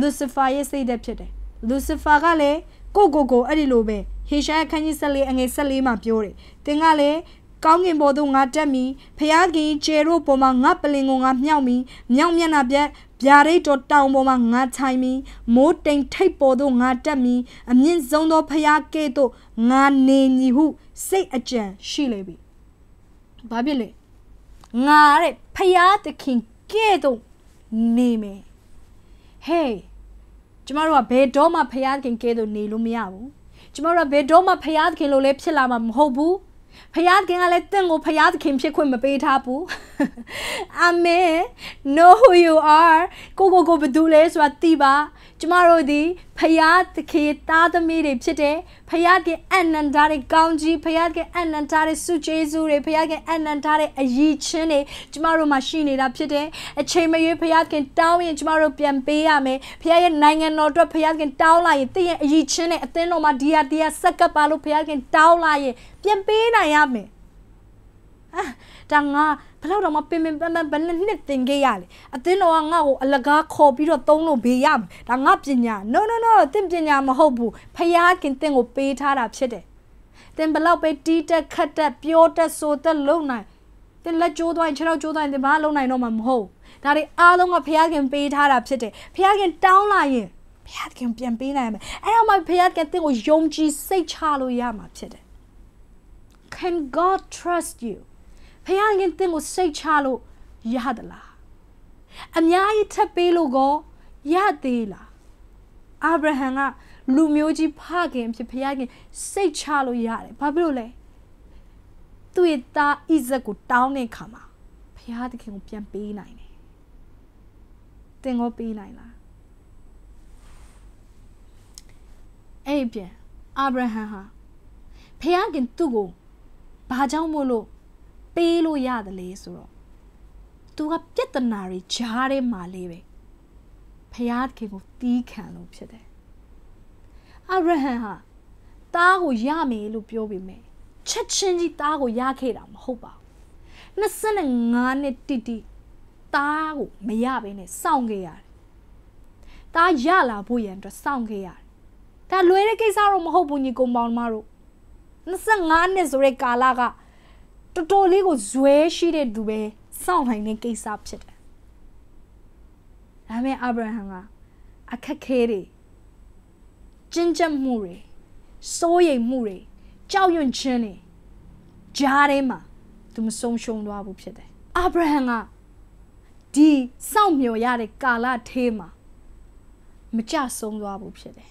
Speaker 1: လူစီဖာရဲ့စိတ်ဓာတ်ဖြစ်တယ်။လူစီဖာကလည်းကိုကိုကိုအဲ့ဒီလိုပဲဟေရှာယခန်းကြီး14အငယ်14မှာပြောတယ်။သင်ကလည်းကောင်းကင်ဘုံသို့ငါတက်မီဖျားခင်ကျေတို့ပေါ်မှာငါပလင်ကိုငါမြောက်မီမြောက်မျက်နှာပြက်ဗျာဒိတ်တော်တောင်ပေါ်မှာငါချိုင်မီ မိုးတိမ်ထိတ်ပေါ်သို့ငါတက်မီအမြင့်ဆုံးသောဖျားကဲ့သို့ငါနေညီဟု စိတ်အကြံရှိလေပြီဘာဖြစ်လဲငါတဲ့ဖျားသခင်ကဲ့သို့နေမယ်ဟေးကျမတို့ကဘယ်တော့မှဖျားသခင်ကဲ့သို့နေလို့မရဘူးကျမတို့ကဘယ်တော့မှဖျားသခင်လို့လည်းဖြစ်လာမှာမဟုတ်ဘူးဖျားသခင်ကလည်းတင့်ကိုဖျားသခင်ဖြစ်ခွင့်မပေးထားဘူးအာမင် know who you are ကိုကိုကိုဘယ်သူလဲဆိုတာသိပါ ကျမတို့ဒီဖယားသခေသားသမီးတွေဖြစ်တယ်ဖယားကအနန္တတွေကောင်းကြီးဖယားကအနန္တတွေစုကျေးဇူးတွေဖယားကအနန္တတွေအယီချင်းတွေကျမတို့မှာရှိနေတာဖြစ်တယ်အချိန်မရွေးဖယားကတောင်းရင်ကျမတို့ပြန်ပေးရမယ်ဖယားရဲ့နိုင်ငံတော်အတွက်ဖယားကတောင်းလာရင်တင့်ရဲ့အယီချင်းနဲ့အသင်းတော်မှာဒီဟာဒီဟာဆက်ကပ်ပါလို့ဖယားကတောင်းလာရင် ပြန်ပေးနိုင်ရမယ်အာဒါငါဘလောက်တော့မပင်ပင်ပန်းပန်းဘယ်နှစ်သင်ခဲ့ရလဲအသင်းတော်ကငါ့ကိုအလကားခေါ်ပြီးတော့သုံးလို့ဘေးရမယ်ဒါငါပညာ no no no သင်ပညာမဟုတ်ဘူးဖျားခင်သင်ကိုပေးထားတာဖြစ်တယ်သင်ဘလောက်ပဲတီးတက်ခတ်တက်ပြောတက်ဆိုတက်လုံနိုင်သင်လက်ကျိုးသွားရင်ခြေထောက်ကျိုးသွားရင်သင်ဘာလုံနိုင်တော့မှာမဟုတ်ဒါတွေအားလုံးကဖျားခင်ပေးထားတာဖြစ်တယ်ဖျားခင်တောင်းလာရင်ဖျားခင်ပြန်ပေးနိုင်မယ်အဲ့တော့မှဖျားခင်သင်ကိုယုံကြည်စိတ်ချလို့ရမှာဖြစ်တယ် Can God trust you? ဖခင်သင်ကိုစိတ်ချလို့ရသလားအများကြီးထပ်ပေးလို့ကောရသေးလားအာဗြဟံကလူမျိုးကြီးဖခင်ဖြစ်ဖခင် စိတ်ချလို့ရတယ်ဘာဖြစ်လို့လဲသူ့ရဲ့သားဣဇက်ကိုတောင်းတဲ့အခါမှာဖခင်သခင်ကိုပြန်ပေးနိုင်တယ်သင်ကိုပေးနိုင်လားအဲ့ပြန်အာဗြဟံဟာဖခင်သူ့ကိုဘာကြောင့်မို့လို့ပေးလို့ရတယ်လေဆိုတော့သူကပြဿနာတွေကြားထဲမှာလေးပဲဖယားခင်ကိုတီးခံလို့ဖြစ်တယ်အာဗြဟံဟာတားကိုရမယ်လို့ပြောပေမဲ့ချက်ချင်းကြီးတားကိုရခဲ့တာမဟုတ်ပါဘူး25နှစ်တိတိတားကိုမရဘဲနဲ့စောင့်ခဲ့ရတယ်တားရလာဖို့ရန်အတွက်စောင့်ခဲ့ရတယ်ဒါလွယ်တဲ့ကိစ္စတော့မဟုတ်ဘူးညီကောင်မောင်တို့25နှစ်ဆိုတဲ့ကာလကတော်တော်လေးကိုဇွဲရှိတဲ့သူပဲစောင့်နိုင်တဲ့ကိစ္စဖြစ်တယ်ဒါပေမဲ့အာဗြဟံကအခက်ခဲတွေကျဉ်ကျပ်မှုတွေစိုးရိမ်မှုတွေကြောက်ရွံ့ခြင်းတွေကြားထဲမှာသူမဆုံးရှုံးသွားဘူးဖြစ်တယ်အာဗြဟံကဒီစောင့်မျှော်ရတဲ့ကာလထဲမှာမကြဆုံးသွားဘူးဖြစ်တယ်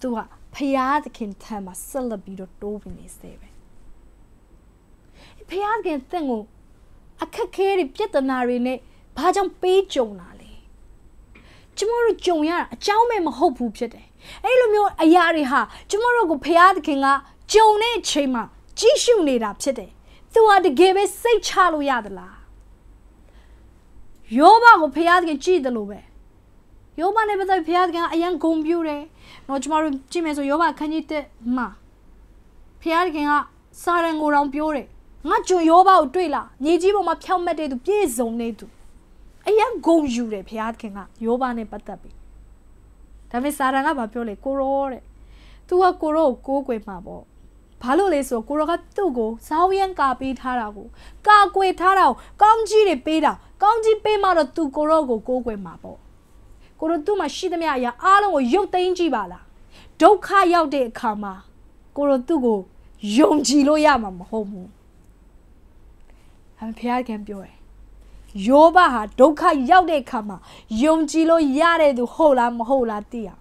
Speaker 1: သူကဖျားသခင်ထံမှာဆက်လက်ပြီးတော့တိုးဝင်နေစေပဲဖះခင်တင့်ကိုအခက်ခဲတွေပြဿနာတွေနဲ့ဘာကြောင့်ပေးကြုံတာလဲကျမတို့ကြုံရတာအကြောင်းမဲ့မဟုတ်ဘူးဖြစ်တယ်အဲ့လိုမျိုးအရာတွေဟာကျမတို့ကိုဖះခင်က ကြုံတဲ့အချိန်မှာကြီးရှုနေတာဖြစ်တယ်သူဟာတကယ်ပဲစိတ်ချလို့ရသလားယောဘကိုဖះခင်ကြည့်တယ်လို့ပဲယောဘနဲ့ပတ်သက်ဖះခင်ကအရန်ဂုံပြူတယ်တော့ကျမတို့ကြည့်မယ်ဆိုယောဘခန်းကြီးတက်မှာဖះခင်ကစာရန်ကိုတောင်ပြောတယ်ငါဂျွန်ယောဘကိုတွေ့လားမြေကြီးပေါ်မှာဖြောင့်မတ်တဲ့သူပြည့်စုံနေသူအရင်ဂုံယူတယ်ဘုရားသခင်ကယောဘနဲ့ပတ်သက်ပြီးဒါပေမဲ့စာရန်ကဘာပြောလဲကိုရောတဲ့ तू ကကိုရောကိုကိုးကွယ်မှာပေါ့ဘာလို့လဲဆိုကိုရောကသူ့ကိုဇောင်းရန်ကာပေးထားတာကိုကာကွယ်ထားတာကိုကောင်းကြီးတွေပေးတာကောင်းကြီးပေးမှတော့ तू ကိုရောကိုကိုးကွယ်မှာပေါ့ကိုရောသူ့မှာရှိသမျှအရာအားလုံးကိုယုတ်သိမ်းကြည့်ပါလားဒုက္ခရောက်တဲ့အခါမှာကိုရောသူ့ကိုယုံကြည်လို့ရမှာမဟုတ်ဘူးဒါပေမဲ့ဘုရားခင်ပြောတယ်ယောဘဟာဒုက္ခရောက်တဲ့အခါမှာယုံကြည်လို့ရတဲ့သူဟုတ်လားမဟုတ်လားသိအောင်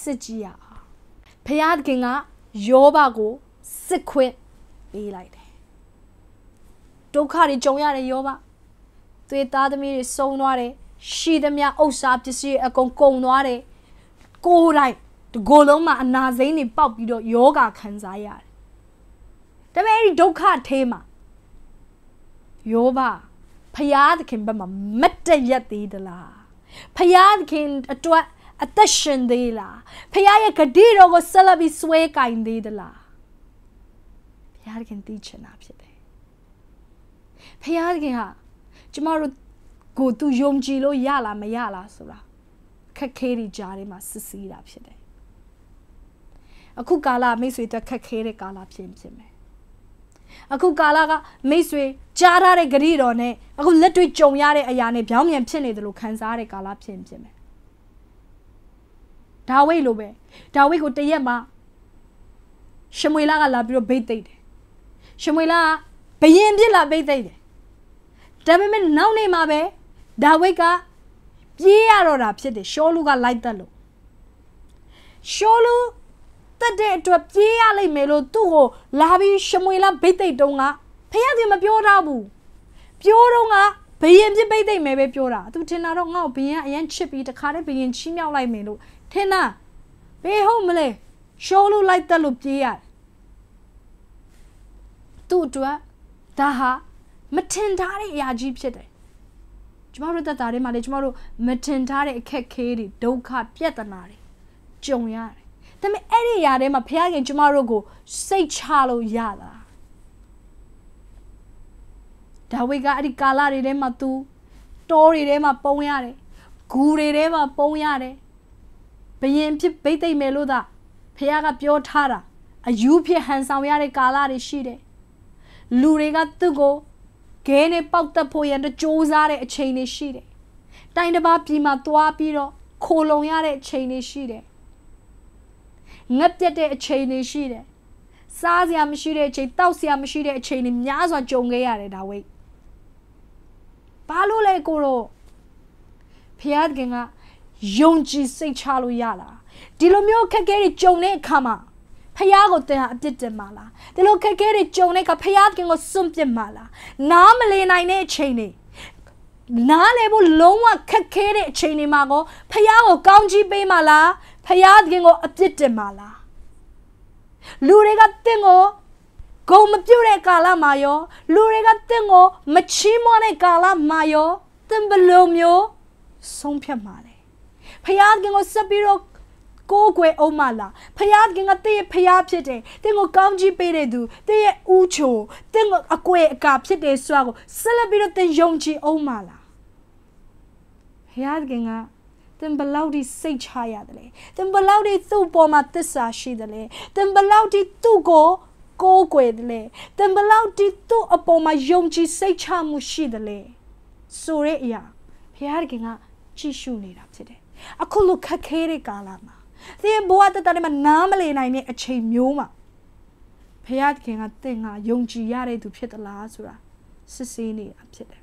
Speaker 1: စစ်ကြည့်ရအောင်ဘုရားခင်ကယောဘကိုစစ်ခွင့်ပေးလိုက်တယ်ဒုက္ခတွေကြုံရတဲ့ယောဘသွေးသားသမီးတွေဆုံးသွားတယ်ရှိသမျှဥစ္စာပစ္စည်းအကုန်ကုန်သွားတယ်ကိုယ်တိုင်ဒီကိုယ်လုံးမှာအနာစိမ့်တွေပေါက်ပြီးတော့ယောဂခံစားရတယ်ဒါပေမဲ့အဲ့ဒီဒုက္ခထဲမှာယောဘဖျားသခင်ဘက်မှာမတ်တရက်သေးသလားဖျားသခင်အတွက်အသက်ရှင်သေးလားဖခင်ရဲ့ဂတိတော်ကိုဆက်လက်ပြီးစွဲကင်သေးသလားဖခင်သိချင်တာဖြစ်တယ်ဖခင်ဟာကျမတို့ကိုသူယုံကြည်လို့ရလားမရလားဆိုတာခက်ခဲတဲ့ကြားထဲမှာ စစ်ဆေးတာဖြစ်တယ်အခုကာလမိတ်ဆွေတို့ခက်ခဲတဲ့ကာလဖြစ်ဖြစ်မယ်အခုကာလာကမိတ်ဆွေကြားထားတဲ့ဂရီတော်နဲ့အခုလက်တွေ့ကြုံရတဲ့အရာနဲ့ပြောင်းပြန်ဖြစ်နေတယ်လို့ခံစားတဲ့ကာလာဖြစ်ဖြစ်မယ်ဒါဝိတ်လိုပဲဒါဝိတ်ကိုတရက်မှရှမွေလာကလာပြီးတော့ဘိတ်သိမ့်တယ်ရှမွေလာဘယင်ပြစ်လာဘိတ်သိမ့်တယ်ဒါပေမဲ့နောက်နေ့မှာပဲဒါဝိတ်ကပြေးရတော့တာ ဖြစ်တယ်ရှောလူက လိုက်တက်လို့ရှောလူတက်တဲ့အတွက်ပြေးရလိမ့်မယ်လို့သူ့ကိုလာပြီးရှမွေလာဘိတ်သိက်တုံးကဖခင်ကမပြောတော့ဘူးပြောတော့ကဘယင်ပြစ်ပိတ်သိမ့်မယ်ပဲပြောတာသူထင်တာတော့ငါ့ကိုဘယင်ကအရန်ချစ်ပြီးတခါတည်းဘယင်ချီးမြှောက်လိုက်မယ်လို့ထင်တာဘေးဟုတ်မလဲရှောလို့လိုက်တက်လို့ပြေးရတယ်သူ့အတွက်ဒါဟာမထင်ထားတဲ့အရာကြီးဖြစ်တယ်ကျမတို့တက်တာတွေမှာလေကျမတို့မထင်ထားတဲ့အခက်ခဲတွေဒုက္ခပြဿနာတွေကြုံရတယ်ဒါပေမဲ့အဲ့ဒီຢာထဲမှာဘုရားခင်ကျမတို့ကို စိတ်ချလို့ရတာဒါဝိဒ်ကအဲ့ဒီကာလတွေထဲမှာ तू တောတွေထဲမှာပုံရတယ်ဂူတွေထဲမှာပုံရတယ်ဘယင်ဖြစ်ဗိသိက်မယ်လို့သာဖះကပြောထားတာအယူဖြစ်ဟန်ဆောင်ရတဲ့ကာလတွေရှိတယ်လူတွေကသူ့ကိုဂဲနဲ့ပောက်တက်ဖို့ရန်တကြိုးစားတဲ့အချိန်တွေရှိတယ်တိုင်တစ်ပါးပြည်မှာသွားပြီးတော့ခိုလုံရတဲ့အချိန်တွေရှိတယ်ငက်ပြက်တဲ့အချိန်တွေရှိတယ်စားစရာမရှိတဲ့အချိန်တောက်စရာမရှိတဲ့အချိန်တွေများစွာကြုံခဲ့ရတယ်ဒါဝိတ်ဘာလို့လဲကိုတော့ဖျားခင်ကယုံကြည်စိတ်ချလို့ရလားဒီလိုမျိုးခက်ခဲတွေကြုံတဲ့အခါမှာဖះကိုတင်ဟာအပြစ်တင်ပါလားဒီလိုခက်ခဲတွေကြုံတဲ့အခါဖះခင်ကိုစွန့်ပစ်ပါလားနားမလည်နိုင်တဲ့အချိန်တွေနားလည်ဖို့လုံးဝခက်ခဲတဲ့အချိန်တွေမှာကိုဖះကိုကောင်းချီးပေးပါလားဖယားသခင်ကိုအပြစ်တင်ပါလားလူတွေကတင့်ကိုဂုံမပြုတ်တဲ့ကာလမှာရောလူတွေကတင့်ကိုမချီးမွမ်းတဲ့ကာလမှာရောတင့်ဘလိုမျိုးဆုံးဖြတ်မှာလဲဖယားသခင်ကိုဆက်ပြီးတော့ကိုကိုွယ်အောင်မလားဖယားခင်ကတည့်ဖယားဖြစ်တယ်တင်းကိုကောင်းကြီးပေးတဲ့သူတည့်ရဲ့ဥချိုတင်းကိုအကွယ်အကာဖြစ်တယ်ဆိုတာကိုဆက်လက်ပြီးတော့တင်းယုံကြည်အောင်မလားဖယားခင်ကသင်ဘလောက်ထိစိတ်ချရတယ်လဲသင်ဘလောက်ထိသူ့ပေါ်မှာသစ္စာရှိတယ်လဲသင်ဘလောက်ထိသူ့ကို ကိုးကွယ်တယ်လဲသင်ဘလောက်ထိသူ့အပေါ်မှာယုံကြည်စိတ်ချမှုရှိတယ်လဲဆိုတဲ့အရာဘုရားခင်က ကြည့်ရှုနေတာဖြစ်တယ်အခုလိုခက်ခဲတဲ့ကာလမှာသင်ဘဝတတတမှာနားမလည်နိုင်တဲ့အချိန်မျိုးမှာဘုရားခင်ကသင်ကယုံကြည်ရတဲ့သူ ဖြစ်သလားဆိုတာစစ်ဆေးနေတာဖြစ်တယ်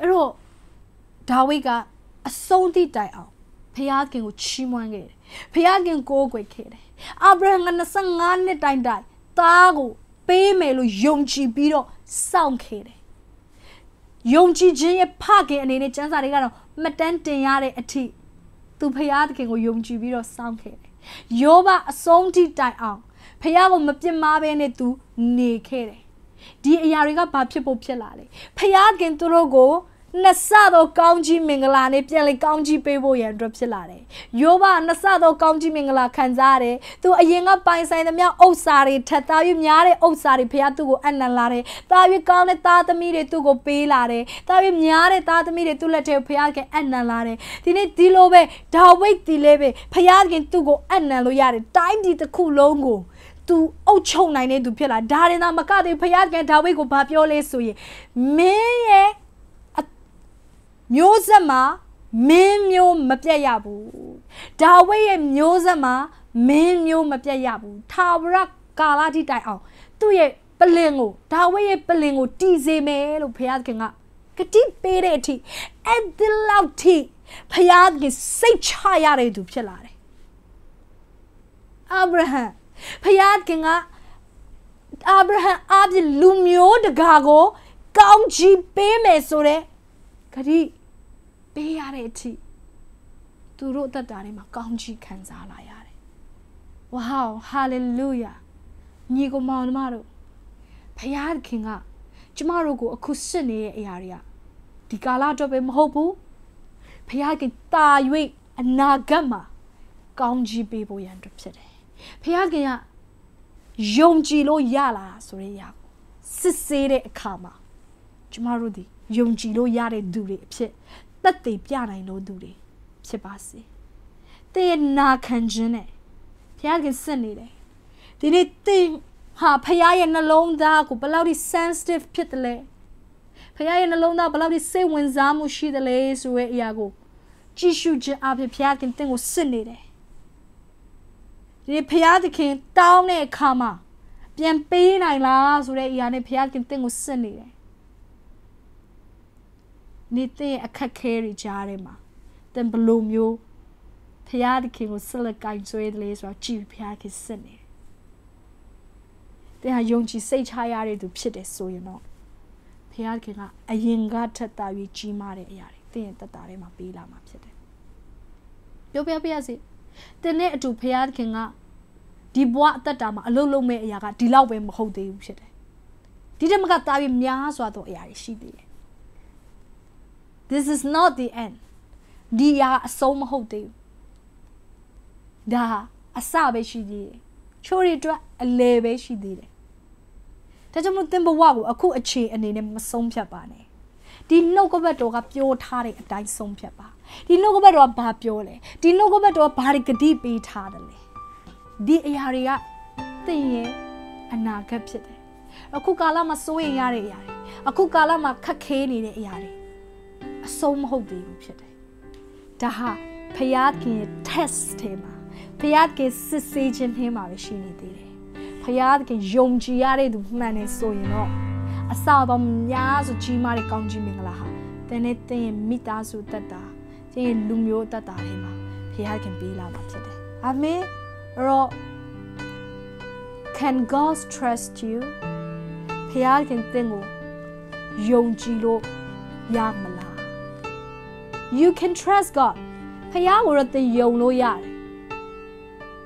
Speaker 1: အဲ့တော့ဒါဝိဒ်ကအဆုံးထိတိုင်အောင်ဖျားခင်ကိုချီးမွမ်းခဲ့တယ်ဖျားခင်ကိုးကွယ်ခဲ့တယ်အာဗြဟံက25နှစ်တိုင်တိုင်သားကိုပေးမယ်လို့ယုံကြည်ပြီးတော့စောင့်ခဲ့တယ်ယုံကြည်ခြင်းရဲ့ဖခင်အနေနဲ့စံစာတွေကတော့မတန်းတင်ရတဲ့အထိသူဖျားသခင်ကိုယုံကြည်ပြီးတော့စောင့်ခဲ့တယ်ယောဘအဆုံးထိတိုင်အောင်ဖះကိုမပြစ်မှားဘဲနဲ့သူ နေခဲ့တယ်ဒီအရာတွေကဘာဖြစ်ဖို့ဖြစ်လာလဲဖះခင်သူတို့ကိုနှစ်ဆသောကောင်းကြီးမင်္ဂလာနဲ့ပြန်လေကောင်းကြီးပေးဖို့ရန်အတွက်ဖြစ်လာတယ်။ယောဘနှစ်ဆသောကောင်းကြီးမင်္ဂလာခံစားရတယ်။သူအရင်ကပိုင်ဆိုင်သမျှဥစ္စာတွေထပ်သား၍များတဲ့ဥစ္စာတွေဖခင်သူ့ကိုအနံ့လာတယ်။တာ၍ကောင်းတဲ့သားသမီးတွေသူ့ကိုပေးလာတယ်။တာ၍များတဲ့သားသမီးတွေသူ့လက်ထဲကိုဖခင်ကအနံ့လာတယ်။ဒီနေ့ဒီလိုပဲဒါဝိဒ်ဒီလေးပဲဖခင်သူ့ကိုအနံ့လို့ရတယ်။တိုင်းပြည်တစ်ခုလုံးကိုူအုတ်ချုံနိုင်တဲ့သူဖြစ်လာဒါရင်သာမကသေးဘုရားကံဒါဝိဒ်ကိုဗာပြောလဲဆိုရင်မင်းရဲ့မျိုးဆက်မှာမင်းမျိုးမပြတ်ရဘူးဒါဝိဒ်ရဲ့မျိုးဆက်မှာမင်းမျိုးမပြတ်ရဘူးထာဝရကာလတိတိုင်အောင် သူ့ရဲ့ပလင်ကိုဒါဝိဒ်ရဲ့ပလင်ကိုတည်စေမယ်လို့ဘုရားသခင်ကကတိပေးတဲ့အထိအဲ့ဒီလောက်ထိဘုရားသခင်စိတ်ချရတဲ့သူဖြစ်လာတယ်အာဗြဟံဘုရားသခင်ကအာဗြဟံအပြင်လူမျိုးတကာကို ကောင်းချီးပေးမယ်ဆိုတဲ့ဂတိပေးရတဲ့အထိသူတို့အသက်တာထဲမှာကောင်းချီးခံစားလာရတယ်ဝါးဟာလေလုယာညီကောင်မောင်တို့မတို့ဖယားခင်ကကျမတို့ကိုအခုစစ်နေတဲ့အရာတွေကဒီကာလတော့ပဲမဟုတ်ဘူးဖယားခင်တာ၍အနာဂတ်မှာကောင်းချီးပေးဖို့ရန်အတွက်ဖြစ်တယ်ဖယားခင်ကယုံကြည်လို့ရလာဆိုတဲ့အရာကိုစစ်ဆေးတဲ့အခါမှာကျမတို့ဒီယုံကြည်လို့ရတဲ့သူတွေအဖြစ်သက်သေပြနိုင်လို့သူတွေဖြစ်ပါစေ။တင်းရဲ့နာခံခြင်းနဲ့ဘုရားခင်စစ်နေတယ်။ဒီနေ့တင်းဟာဘုရားရဲ့နှလုံးသားကိုဘယ်လောက်ထိ sensitive ဖြစ်တယ်လဲ။ဘုရားရဲ့နှလုံးသားဘယ်လောက်ထိစိတ်ဝင်စားမှုရှိတယ်လဲဆိုတဲ့အရာကိုကြည့်ရှုခြင်းအပြင်ဘုရားခင်တင်းကိုစစ်နေတယ်။ဒီဘုရားသခင်တောင်းတဲ့အခါမှာပြန်ပေးနိုင်လားဆိုတဲ့အရာနဲ့ဘုရားခင်တင့်ကိုစစ်နေတယ်နေတဲ့အခက်ခဲတွေကြားထဲမှာသင်ဘလို့မျိုးဖရာသခင်ကိုဆက်လက်ကင်ဆွဲတယ်လေဆိုတော့ကြည်ဖရာခင်စစ်နေတဲ့ဟာယုံကြည်စိတ်ချရတဲ့သူဖြစ်တယ်ဆိုရင်တော့ဖရာသခင်ကအရင်ကထက်တာပြီးကြီးမားတဲ့အရာတွေသင်ရဲ့တတ်တာထဲမှာပေးလာမှာဖြစ်တယ်ပြောပြပြရစီသင်နဲ့အတူဖရာသခင်ကဒီဘဝအတ္တာမှာအလုံးလုံးမဲ့အရာကဒီလောက်ပဲမဟုတ်သေးဘူးဖြစ်တယ်ဒီတမကတာပြီးများစွာသောအရာတွေရှိသေးတယ် this is not the end ဒီဟာအဆုံးမဟုတ်သေးဘူးဒါအစပဲရှိသေးတယ်ချိုးတွေအတွက်အလဲပဲရှိသေးတယ်ဒါကြောင့်မို့သင်ဘဝကိုအခုအခြေအနေနဲ့မဆုံးဖြတ်ပါနဲ့ဒီနှုတ်ကပတ်တော်ကပြောထားတဲ့အတိုင်းဆုံးဖြတ်ပါဒီနှုတ်ကပတ်တော်ကဘာပြောလဲဒီနှုတ်ကပတ်တော်ကဘာတွေဂတိပေးထားတယ်လဲဒီအရာတွေကသင်ရဲ့အနာဂတ်ဖြစ်တယ်အခုကာလမှာစိုးရင်ရတဲ့အရာတွေအခုကာလမှာခက်ခဲနေတဲ့အရာတွေအဆုံးမဟုတ်သေးဘူးဖြစ်တယ်။ဒါဟာဖယားခင် test ထဲမှာဖယားခင်စစ်ဆေးခြင်းထဲမှာပဲရှိနေသေးတယ်။ဖယားခင်ယုံကြည်ရတဲ့သူမှန်တယ်ဆိုရင်တော့အစာပေါ်များစွာကြီးမားတဲ့ကောင်းချီးမင်္ဂလာဟာတင်းနဲ့တင်းရဲ့မိသားစုတတ်တာကျင်းရဲ့လူမျိုးတတ်တာတွေမှာဖယားခင်ပေးလာမှာဖြစ်တယ်။အာမင်။အဲ့တော့ Can God trust you? ဖယားခင်တင်းကိုယုံကြည်လို့ရမလား you can trust God ဖခင်ကိုတော့သင်ယုံလို့ရတယ်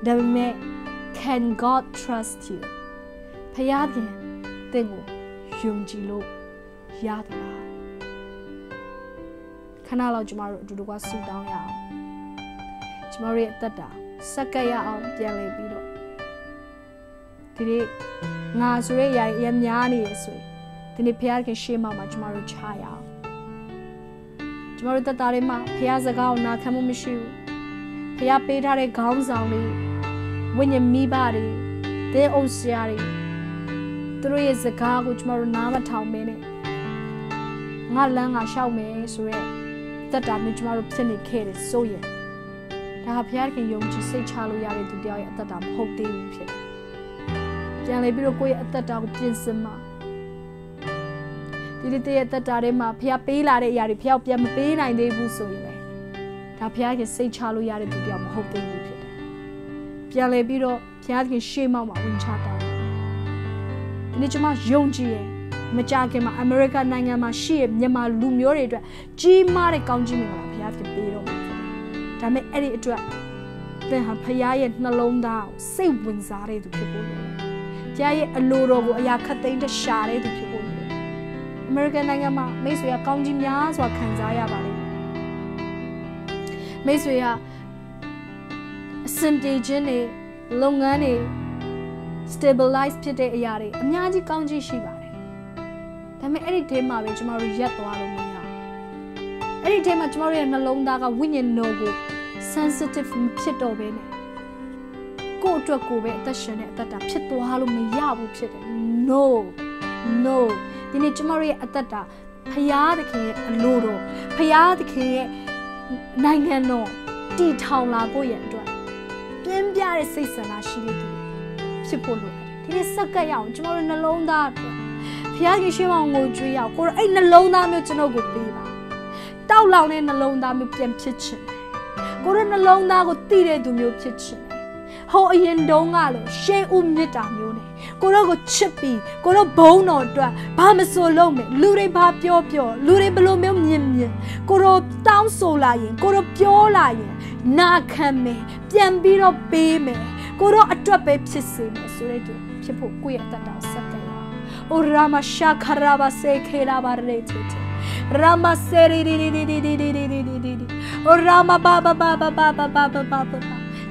Speaker 1: ဒါပေမဲ့ can God trust you ဖခင်ကသင်ကိုယုံကြည်လို့ရသလားခဏလောက်ကျမတို့အတူတူကဆူတောင်းရအောင်ကျမတို့ရဲ့အသက်တာစက္ကရအောင်ပြန်လည်ပြီးတော့ဒီနေ့ငါဆိုရဲရရများနေရဆိုရင်ဒီနေ့ဖခင်ရှေ့မှာမှာကျမတို့ချရအောင်မတို့သက်တာတွေမှာဖះစကားကိုနာခံမှုမရှိဘူးဖះပေးထားတဲ့ခေါင်းဆောင်တွေဝိညာဉ်မိဘတွေသင်းအုပ်ဆရာတွေသူတို့ရဲ့စကားကိုကျမတို့နားမထောင်မင်းနဲ့ငါလမ်းငါရှောက်မယ်ဆိုရက်သက်တာမျိုးကျမတို့ဖြစ်နေခဲ့တယ်ဆိုရင်ဒါဟာဘုရားခင်ယုံကြည်စိတ်ချလို့ရတဲ့သူတယောက်ရဲ့အသက်တာမဟုတ်သေးဘူးဖြစ်ပြန်လေပြီးတော့ကိုယ့်ရဲ့အသက်တာကိုပြင်ဆင်မှာဒီဒီရဲ့တက်တာထဲမှာဖះပေးလာတဲ့အရာတွေဖះပြန်မပေးနိုင်သေးဘူးဆိုရင်ပဲဒါဖះရဲ့စိတ်ချလို့ရတဲ့သူတရားမဟုတ်သေးဘူးဖြစ်တယ်ပြန်လဲပြီးတော့ဖះခင်ရှေ့မောက်မှာဝင်ချတာဒီနေ့ကျွန်မယုံကြည်ရဲ့မကြခင်မှာအမေရိကန်နိုင်ငံမှာရှိရဲ့မြန်မာလူမျိုးတွေအတွက်ကြီးမားတဲ့ကောင်းချီးမင်္ဂလာဖះခင်ပေးတော့မှာဖြစ်တယ်ဒါပေမဲ့အဲ့ဒီအတွက်သင်ဟာဖះရဲ့နှလုံးသားစိတ်ဝင်စားတဲ့သူဖြစ်ဖို့လိုတယ်ဖះရဲ့အလိုတော်ကိုအရာခတ်သိမ်းတရှာတဲ့သူဖြစ်အမေရိကန်နိုင်ငံမှာမိတ်ဆွေကကောင်းကြီးများစွာခံစားရပါလိမ့်မယ်မိတ်ဆွေကအစင်တေခြင်းတွေလုပ်ငန်းတွေ stabilize ဖြစ်တဲ့အရာတွေအများကြီးကောင်းကြီးရှိပါတယ်ဒါပေမဲ့အဲ့ဒီထဲမှာပဲကျမတို့ရက်သွားလို့မရအဲ့ဒီထဲမှာကျမတို့ရဲ့နှလုံးသားကဝိညာဉ်တော်ကို sensitive ဖြစ်တော့ပဲနဲ့ကိုယ့်အတွက်ကိုယ်ပဲအသက်ရှင်တဲ့အသက်တာဖြစ်သွားလို့မရဘူးဖြစ်တယ် no no ဒီနေ့ကျမတို့ရဲ့အသက်တာဖရာသခင်ရဲ့အလိုတော်ဖရာသခင်ရဲ့နိုင်ငံတော်တည်ထောင်လာဖို့ရန်အတွက်ပြင်းပြတဲ့စိတ်ဆန္ဒရှိတဲ့သူဖြစ်ဖို့လိုတယ်ဒီနေ့စက္ကပ်ရအောင်ကျမတို့နှလုံးသားအတွက်ဖရာယေရှုမောင်ကိုကြွေးရအောင်ကိုရအဲ့နှလုံးသားမျိုးကျွန်တော်ကိုပေးပါတောက်လောင်တဲ့နှလုံးသားမျိုးပြန်ဖြစ်ချင်ကိုရနှလုံးသားကိုတည်တဲ့သူမျိုးဖြစ်ချင်ဟိုအရင်တုန်းကလိုရှေးဥမြစ်တာမျိုးနဲ့ကိုတော့ကိုချစ်ပြီးကိုတော့ဘုံတော်အတွက်ဘာမဆိုလုပ်မယ်လူတွေဘာပြောပြောလူတွေဘလို့မျိုးမြင်မြင်ကိုတော့တောင်းဆိုလာရင် ကိုတော့ပြောလာရင်နာခံမယ်ပြန်ပြီးတော့ပေးမယ်ကိုတော့အတွက်ပဲဖြစ်စေမယ်ဆိုတဲ့သူဖြစ်ဖို့ကိုယ့်ရဲ့တတ်တာဆက်ကရအိုရာမရှာခရာဘဆေခေရာဘရေတီတီရာမဆေရီရီရီရီရီရီရီရီရီရီအိုရာမဘာဘာဘာဘာဘာဘာဘာဘာ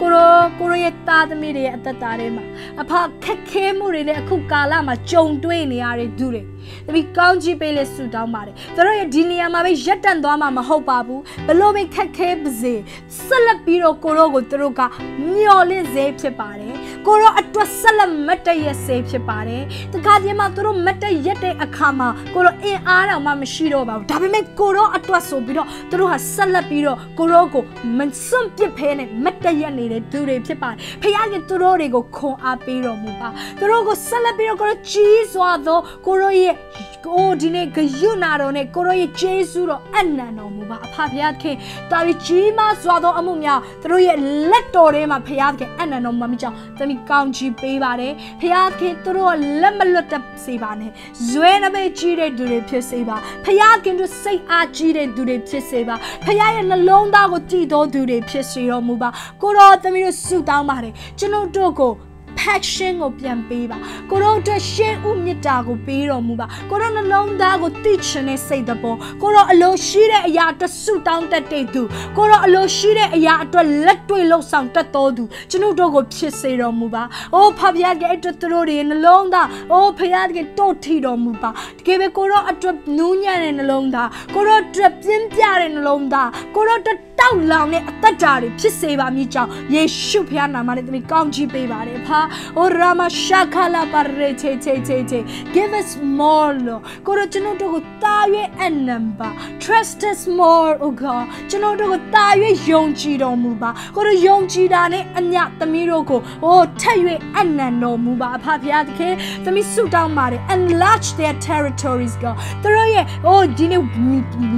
Speaker 1: ကိုရောကိုရောရဲ့သားသမီးတွေရဲ့အသက်တာထဲမှာအဖခက်ခဲမှုတွေနဲ့အခု ကာလမှာကြုံတွေ့နေရတဲ့သူတွေသမီးကောင်းချီးပေးလေဆုတောင်းပါတယ်သူတို့ရဲ့ဒီနေရာမှာပဲရက်တန့်သွားမှာမဟုတ်ပါဘူးဘလို့ပဲခက်ခဲပါစေဆက်လက်ပြီးတော့ကိုရောကိုသူတို့ကမျှော်လင့်စေဖြစ်ပါတယ်ကိုရောအတွက်ဆက်လက်မတည့်ရစေဖြစ်ပါတယ်။တခါတည်းမှာသူတို့မတည့်ရတဲ့အခါမှာကိုရောအင်အားတော့မှမရှိတော့ပါဘူး။ဒါပေမဲ့ကိုရောအတွက်ဆိုပြီးတော့သူတို့ဟာဆက်လက်ပြီးတော့ကိုရောကိုမစွန့်ပစ်ဖဲနဲ့မတည့်ရနေတဲ့သူတွေဖြစ်ပါတယ်။ဖခင်သူတို့တွေကိုခွန်အားပေးတော်မူပါ။သူတို့ကိုဆက်လက်ပြီးတော့ကိုရောကြီးစွာသောကိုရောရဲ့ကိုဒီနေ့ဂယုနာတော်နဲ့ကိုရောရဲ့ဂျေစုတော်အနံတော်မူပါအဖဖခင်တာရီကြီးမစွာသော အမှုများသူတို့ရဲ့လက်တော်ထဲမှာဖခင်အနံတော်မမကြောင်းသမီးကောင်းချီးပေးပါတယ်ဖခင်သူတို့လက်မလွတ်တစေပါနဲ့ဇွဲနမိတ်ကြီးတဲ့သူတွေဖြစ်စေပါဖခင်တို့စိတ်အားကြီးတဲ့သူတွေဖြစ်စေပါဖခင်ရဲ့နှလုံးသားကိုကြည်တော်သူတွေဖြစ်စေတော်မူပါကိုတော်သမီးတို့ဆုတောင်းပါတယ်ကျွန်ုပ်တို့ကို passion ကိုပြန်ပေးပါကိုတို့အတွက်ရှင်ဥမြတ်တာကိုပေးတော်မူပါကိုတို့နှလုံးသားကိုသိချင်တဲ့စိတ်သဘောကိုတို့အလိုရှိတဲ့အရာအတွက်ဆုတောင်းတတ်တဲ့သူကိုတို့အလိုရှိတဲ့အရာအတွက်လက်တွေ့လှုပ်ဆောင်တတ်တော်သူကျွန်ုပ်တို့ကိုဖြစ်စေတော်မူပါအိုးဖဖရားရဲ့အတွက်သူတို့တွေနှလုံးသားအိုးဖရားရဲ့တော့ထီတော်မူပါတကယ်ပဲကိုတို့အတွက်နူးညံ့တဲ့နှလုံးသားကိုတို့အတွက်ပြင်းပြတဲ့နှလုံးသားကိုတို့အတွက်တောက်လောင်တဲ့အသက်တာတွေဖြစ်စေပါမည်ကြောင်းယေရှုဖခင်နာမနဲ့သမီးကောင်းချီးပေးပါတယ်ဖာ။အိုရာမရှာခလာပါရေချေချေချေချေ give us more Lord ကိုရကျွန်တော်တို့ကိုတာရွေးအနံပါ trust us more oh God ကျွန်တော်တို့ကိုတာရွေးယုံကြည်တော်မူပါကိုရယုံကြည်တာနဲ့အမျှသမီးတို့ကိုအိုထက်ရွေးအနံတော်မူပါအဖဖခင်တခင်သမီးဆုတောင်းပါတယ် enlarge their territories God တို့ရဲ့အိုဒီနေ့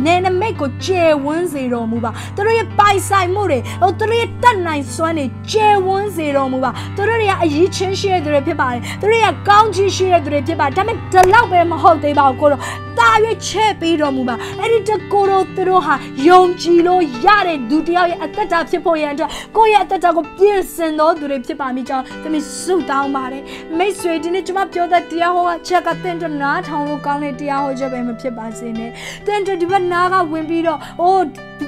Speaker 1: နေနမိတ်ကိုကျေဝန်းစေတော်မူပါတို့တို့ရဲ့ပိုင်ဆိုင်မှုတွေဟိုသူတို့ရဲ့တက်နိုင်စွမ်းတွေကျယ်ဝန်းစေတော်မူပါသူတို့တွေကအရေးချင်းရှိတဲ့သူတွေဖြစ်ပါတယ်သူတို့ရဲ့ကောင်းချီးရှိတဲ့သူတွေဖြစ်ပါတယ်ဒါပေမဲ့ဒီလောက်ပဲမဟုတ်သေးပါဘူးကိုတော့တာ၍ချဲ့ပေးတော်မူပါအဲ့ဒီတကိုတော့သူတို့ဟာယုံကြည်လို့ရတဲ့သူတယောက်ရဲ့အသက်တာဖြစ်ဖို့ရန်အတွက်ကိုယ့်ရဲ့အသက်တာကိုပြင်ဆင်တော်သူတွေဖြစ်ပါမိကြောင်းသမီးဆုတောင်းပါတယ်မိတ်ဆွေဒီနေ့ကျွန်မပြောတဲ့တရားဟောချက်ကတင်တနာထောင်လို့ကောင်းတဲ့တရားဟောချက်ပဲမဖြစ်ပါစေနဲ့တင်တဒီဘက်နာကဝင်ပြီးတော့အိုး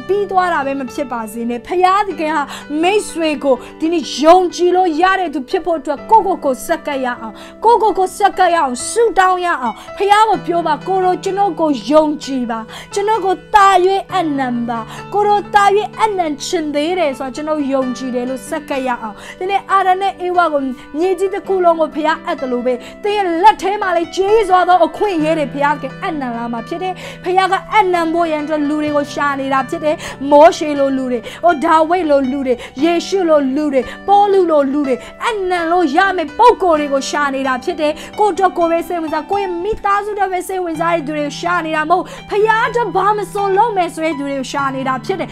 Speaker 1: ပြီးသွားတာပဲပဲမဖြစ်ပါစေနဲ့ဖရာသခင်ဟာမိတ်ဆွေကိုဒီနေ့ယုံကြည်လို့ရတဲ့သူဖြစ်ဖို့အတွက်ကိုကိုကိုစက္ကပ်ရအောင်ကိုကိုကိုစက္ကပ်ရအောင်ဆုတောင်းရအောင်ဖရာကိုပြောပါကိုတို့ကျွန်တော်ကိုယုံကြည်ပါကျွန်တော်ကိုတာ၍အနံပါကိုတို့တာ၍အနံချင်သေးတယ်ဆိုတော့ကျွန်တော်ယုံကြည်တယ်လို့စက္ကပ်ရအောင်ဒီနေ့အာရနဲ့အေဝါကိုမြေကြီးတစ်ခုလုံးကိုဖရာအပ်တယ်လို့ပဲသင်ရဲ့လက်ထဲမှာလည်းကျေးစွာသောအခွင့်အရေးတွေဖရာကအနံလာမှာဖြစ်တယ်ဖရာကအနံဖို့ရန်အတွက်လူတွေကိုရှာနေတာဖြစ်တယ်မောရှရှေလိုလူတွေဟိုဒါဝိတ်လိုလူတွေယေရှုလိုလူတွေပေါလုလိုလူတွေအနန်လိုရမယ်ပုံကိုယ်တွေကိုရှာနေတာဖြစ်တယ်ကိုတော့ကိုပဲစိတ်ဝင်စားကိုရဲ့မိသားစုတော့ပဲစိတ်ဝင်စားတဲ့သူတွေကိုရှာနေတာမဟုတ်ဖခင်တော့ဘာမစွန်လုံးမယ်ဆိုတဲ့သူတွေကိုရှာနေတာဖြစ်တယ်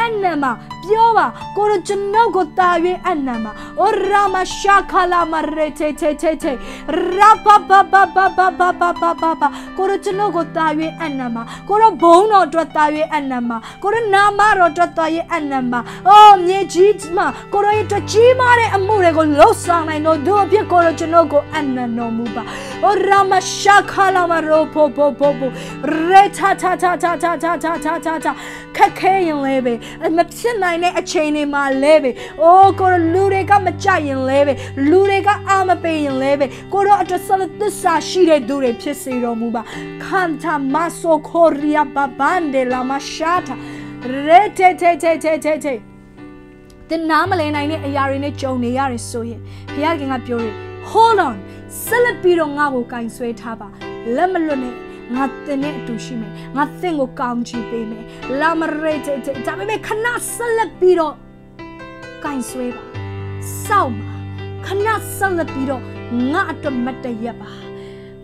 Speaker 1: အနန်မှာပြောပါကိုတို့ကျွန်ုပ်ကိုတာ၍အနံပါအိုရာမရှာခလာမရေချေချေချေချေရာပပပပပပပပပပကိုတို့ကျွန်ုပ်ကိုတာ၍အနံပါကိုတို့ဘုံတော်အတွက်တာ၍အနံပါကိုတို့နာမတော်အတွက်တာ၍အနံပါအိုမြေကြီးမှာကိုတို့ရဲ့တကြီးမားတဲ့အမှုတွေကိုလှုပ်ဆောင်နိုင်တော်သူအဖြစ်ကိုတို့ကျွန်ုပ်ကိုအနံတော်မူပါအိုရာမရှာခလာမရောပိုပိုပိုပိုရေချာချာချာချာချာချာချာချာခက်ခဲရင်လည်းပဲမဖြစ်နိုင်နိုင်တဲ့အချိန်တွေမှာလဲပဲအိုးကိုတို့လူတွေကမကြိုက်ရင်လဲပဲလူတွေက အာမပေးရင်လဲပဲကိုတို့အတွက်ဆက်လက်သစ္စာရှိတဲ့သူတွေဖြစ်စေတော်မူပါခန္ဓာမဆိုခိုရီယာဘဘန်ဒေလာမရှာတာရဲတေတေတေတေတေတေတင်နာမလဲနိုင်တဲ့အရာတွေနဲ့ကြုံနေရတယ်ဆိုရင်ဘုရားခင်ကပြောတယ် hold on ဆက်လက်ပြီးတော့ငါ့ကိုကင်ဆွဲထားပါလက်မလွတ်နဲ့ငါသင်နဲ့အတူရှိမယ်ငါသင်ကိုကောင်းချီးပေးမယ်လာမရဲတဲ့ဒါပေမဲ့ခဏဆက်လက်ပြီးတော့ကင်ဆွဲပါစောင့်ပါခဏဆက်လက်ပြီးတော့ငါအတွက်မတရက်ပါ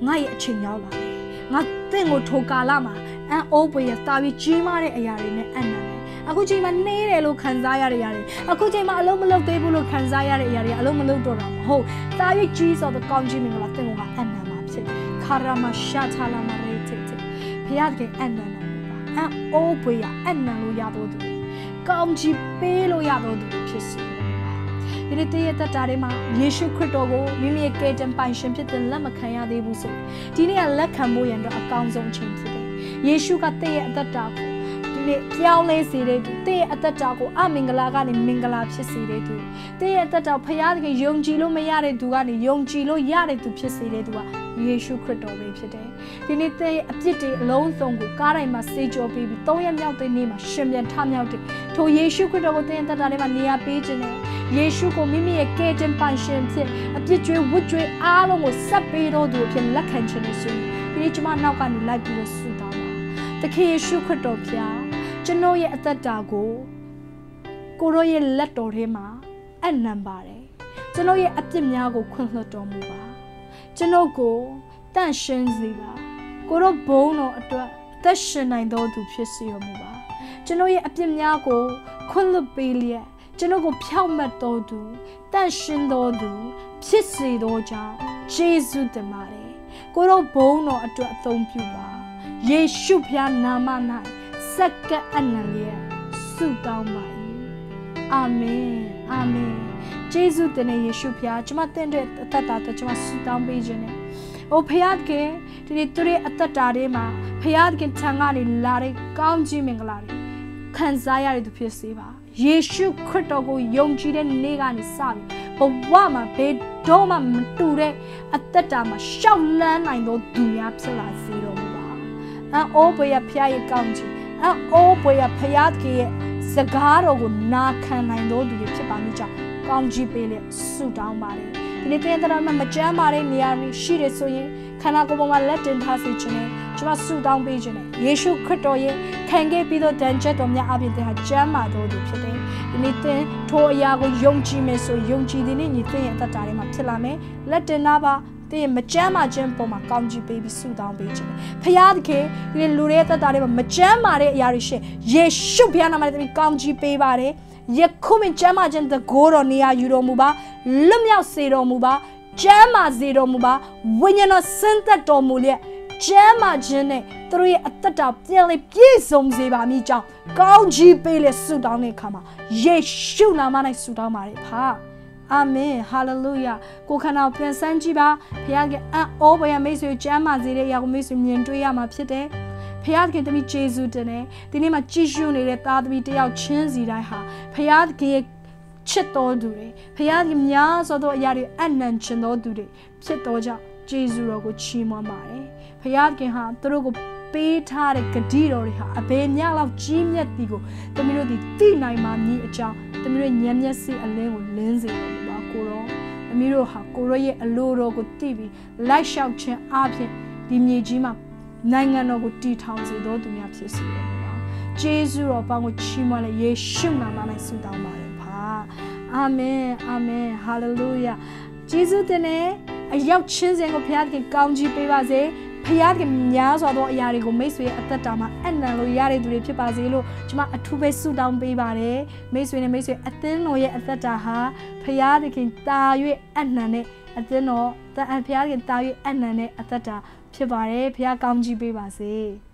Speaker 1: ငါရဲ့အချိန်ရောက်လာပြီငါသင်ကိုထိုကာလမှာအန်အိုးပွေရတာပြီးကြီးမားတဲ့အရာတွေနဲ့အံ့နာတယ်အခုချိန်မှာနှေးတယ်လို့ခံစားရတဲ့အရာတွေအခုချိန်မှာအလုံးမလုံးသေးဘူးလို့ခံစားရတဲ့အရာတွေအလုံးမလုံးတော့တာမဟုတ်တာပြီးကြီးစောတဲ့ကောင်းကြီးမင်္ဂလာသင်ကိုငါအံ့နာမှာဖြစ်ခါရမရှာချလာမှာဖရာတကယ်အနံ့တော်မူပါအံ့အိုးပွေရအနံ့လို့ရတော်သူကောင်းချီးပေးလို့ရတော်သူဖြစ်စေဒီနေ့တည့်ရတတာတွေမှာယေရှုခရစ်တော်ကိုမိမိရဲ့ကယ်တင်ပိုင်ရှင်ဖြစ်တဲ့လက်မခံရသေးဘူးဆိုဒီနေ့ကလက်ခံဖို့ရန်တော့အကောင်းဆုံးချိန်ဖြစ်တယ်ယေရှုကတည့်ရအသက်တာကိုနေ့ပြောင်းလဲစေတဲ့သူတင့်ရဲ့အသက်တာကိုအမင်္ဂလာကနေမင်္ဂလာဖြစ်စေတဲ့သူတင့်ရဲ့အသက်တာဖရာသခင်ယုံကြည်လို့မရတဲ့သူကနေယုံကြည်လို့ရတဲ့သူဖြစ်စေတဲ့သူကယေရှုခရစ်တော်ပဲဖြစ်တယ်။ဒီနေ့သင်ရဲ့အပြစ်တွေအလုံးစုံကိုကားတိုင်းမှာစေကျော်ပေးပြီးသုံးရမြောက်တဲ့နေ့မှာရှင်ပြန်ထမြောက်တယ်။ထိုယေရှုခရစ်တော်ကိုသင်သက်တာထဲမှာနေရာပေးခြင်းနဲ့ယေရှုကိုမိမိရဲ့ကယ်တင်ပိုင်ရှင်ဖြစ်အပြစ်ကြွေးဝတ်ကြွေးအားလုံးကိုဆက်ပေးတော်သူအဖြစ်လက်ခံခြင်းနဲ့ဆိုရင်ဒီနေ့ကျွန်မနောက်ကနေလိုက်ပြီးတော့ဆုတောင်းပါ။သခင်ယေရှုခရစ်တော်ဖျားကျွန်တော်ရဲ့အသက်တာကိုကိုရောရဲ့လက်တော်ထဲမှာအနံပါတယ်။ကျွန်တော်ရဲ့အပြစ်များကိုခွင့်လွှတ်တော်မူပါကျွန်ုပ်ကိုတန့်ရှင်းစေပါကိုတို့ဘုံတော်အတွက်အသက်ရှင်နိုင်သောသူ ဖြစ်စေတော်မူပါကျွန်ုပ်ရဲ့အပြစ်များကိုခွင့်လွှတ်ပေးလျက်ကျွန်ုပ်ကိုဖြောက်မတ်တော်သူတန့်ရှင်းတော်သူဖြစ်စေတော်ကြောင့်ဂျေဇုတင်ပါတယ်ကိုတို့ဘုံတော်အတွက်အသုံးပြုပါယေရှုဖျားနာမ၌စက္ကအနံလျက်ဆုတောင်းပါ၏အာမင်အာမင်ယေရှုတင်နေယေရှုဖျားကျွန်မတင်တဲ့အသက်တာအတွက်ကျွန်မဆုတောင်းပေးခြင်းနဲ့အိုဖျားခင်ဒီနေ့သူရဲ့အသက်တာထဲမှာဖျားခင်ထံကနေလာတဲ့ကောင်းခြင်းမင်္ဂလာတွေခံစားရတဲ့သူဖြစ်စေပါယေရှုခရစ်တော်ကိုယုံကြည်တဲ့နေ့ကနေစပြီးဘဝမှာဘယ်တော့မှမတူတဲ့အသက်တာမှာရှောက်လန်းနိုင်သောသူများဖြစ်လာစေတော်မူပါအအိုးဘွေရဖျားရဲ့ကောင်းခြင်းအအိုးဘွေရဖျားခင်ရဲ့စကားတော်ကိုနာခံနိုင်သောသူတွေဖြစ်ပါမိကြောင်းကောင်းကြီးပေးလေဆုတောင်းပါတယ်ဒီနေ့တင်းတော်မှာမကြမ်းပါတဲ့နေရာတွေရှိတယ်ဆိုရင်ခန္ဓာကိုယ်ပေါ်မှာလက်တင်ထားစေခြင်းနဲ့ကျွန်မဆုတောင်းပေးခြင်းနဲ့ယေရှုခရစ်တော်ရဲ့ခံခဲ့ပြီးသောဒဏ်ချက်တော်များအပြင်တင်ဟာကြမ်းပါတော်သူဖြစ်တယ်ဒီနေ့တင်းထိုအရာကိုယုံကြည်မယ်ဆိုယုံကြည်တဲ့နေ့ညီတင်းရဲ့အသက်တာထဲမှာဖြစ်လာမယ်လက်တင်နာပါတဲ့မကြမ်းမာခြင်းပုံမှာကောင်းကြီးပေးပြီးဆုတောင်းပေးခြင်းဖရာသခင်ဒီလူတွေရဲ့သက်တာတွေမှာမကြမ်းမာတဲ့အရာတွေရှင်ယေရှုဘုရားနာမနဲ့တမီးကောင်းကြီးပေးပါတယ်ယခုမင်းကျမ်းမာခြင်းတကိုးတော်နေရာယူတော်မူပါလွတ်မြောက်စေတော်မူပါကျမ်းမာစေတော်မူပါဝိညာဉ်တော်ဆင်းသက်တော်မူလျက်ကျမ်းမာခြင်းနဲ့သူတို့ရဲ့အသက်တာပြန်လည်ပြည့်စုံစေပါမိကြောင်းကောင်းချီးပေးလေဆုတောင်းတဲ့အခါမှာယေရှုနာမ၌ဆုတောင်းပါတယ်ဖာအာမင်ဟာလေလုယာကိုခန္ဓာပြန်ဆန်းကြည့်ပါဖခင်ကအံ့ဩဖွယ်မိတ်ဆွေကျမ်းမာစေတဲ့အရာကိုမိတ်ဆွေမြင်တွေ့ရမှာဖြစ်တယ်ဖခင်သခင်သမီးယေရှုတင်တယ်ဒီနေ့မှာကြည်ရှုနေတဲ့သားသမီးတယောက်ချင်းစီတိုင်းဟာဖခင်သခင်ရဲ့ချစ်တော်သူတွေဖခင်ကများစွာသောအရာတွေအနံ့ချင်တော်သူတွေဖြစ်တော်ကြောင့်ယေရှုတော်ကိုချီးမွမ်းပါတယ်ဖခင်ဟာသူတို့ကိုပေးထားတဲ့ဂတိတော်တွေဟာအဘယ်မျှလောက်ကြီးမြတ်သည်ကိုသမီးတို့ဒီသိနိုင်မှမြည်အကြောင်းသမီးတို့ညံမျက်စိအလင်းကိုလင်းစေတော်မူပါကိုရောသမီးတို့ဟာကိုရောရဲ့အလိုတော်ကိုသိပြီးလိုက်လျှောက်ခြင်းအပြင်ဒီမြေကြီးမှာနိုင်ငံတော်ကိုတည်ထောင်စေတော်သူများဖြစ်စေရမူပါဂျေဇုတော်ပေါင်းကိုချီးမွမ်းလေယေရှုနာမ၌ဆုတောင်းပါတယ်ဖာအာမင်အာမင်ဟာလေလုယာဂျေဇုတင်နေအရောက်ချင်းစဉ်ကိုဘုရားသခင်ကောင်းချီးပေးပါစေဖရားကများစွာသောအရာတွေကိုမိတ်ဆွေအသက်တာမှာအနံလို့ရတဲ့သူတွေဖြစ်ပါစေလို့ကျွန်မအထူးပဲဆုတောင်းပေးပါတယ်မိတ်ဆွေနဲ့မိတ်ဆွေအသင်းတော်ရဲ့အသက်တာဟာဖရားသခင်တာ၍အနံနဲ့အသင်းတော်ဖရားသခင်တာ၍အနံနဲ့အသက်တာဖြစ်ပါတယ်ဖခင်ကောင်းကြီးပေးပါစေ။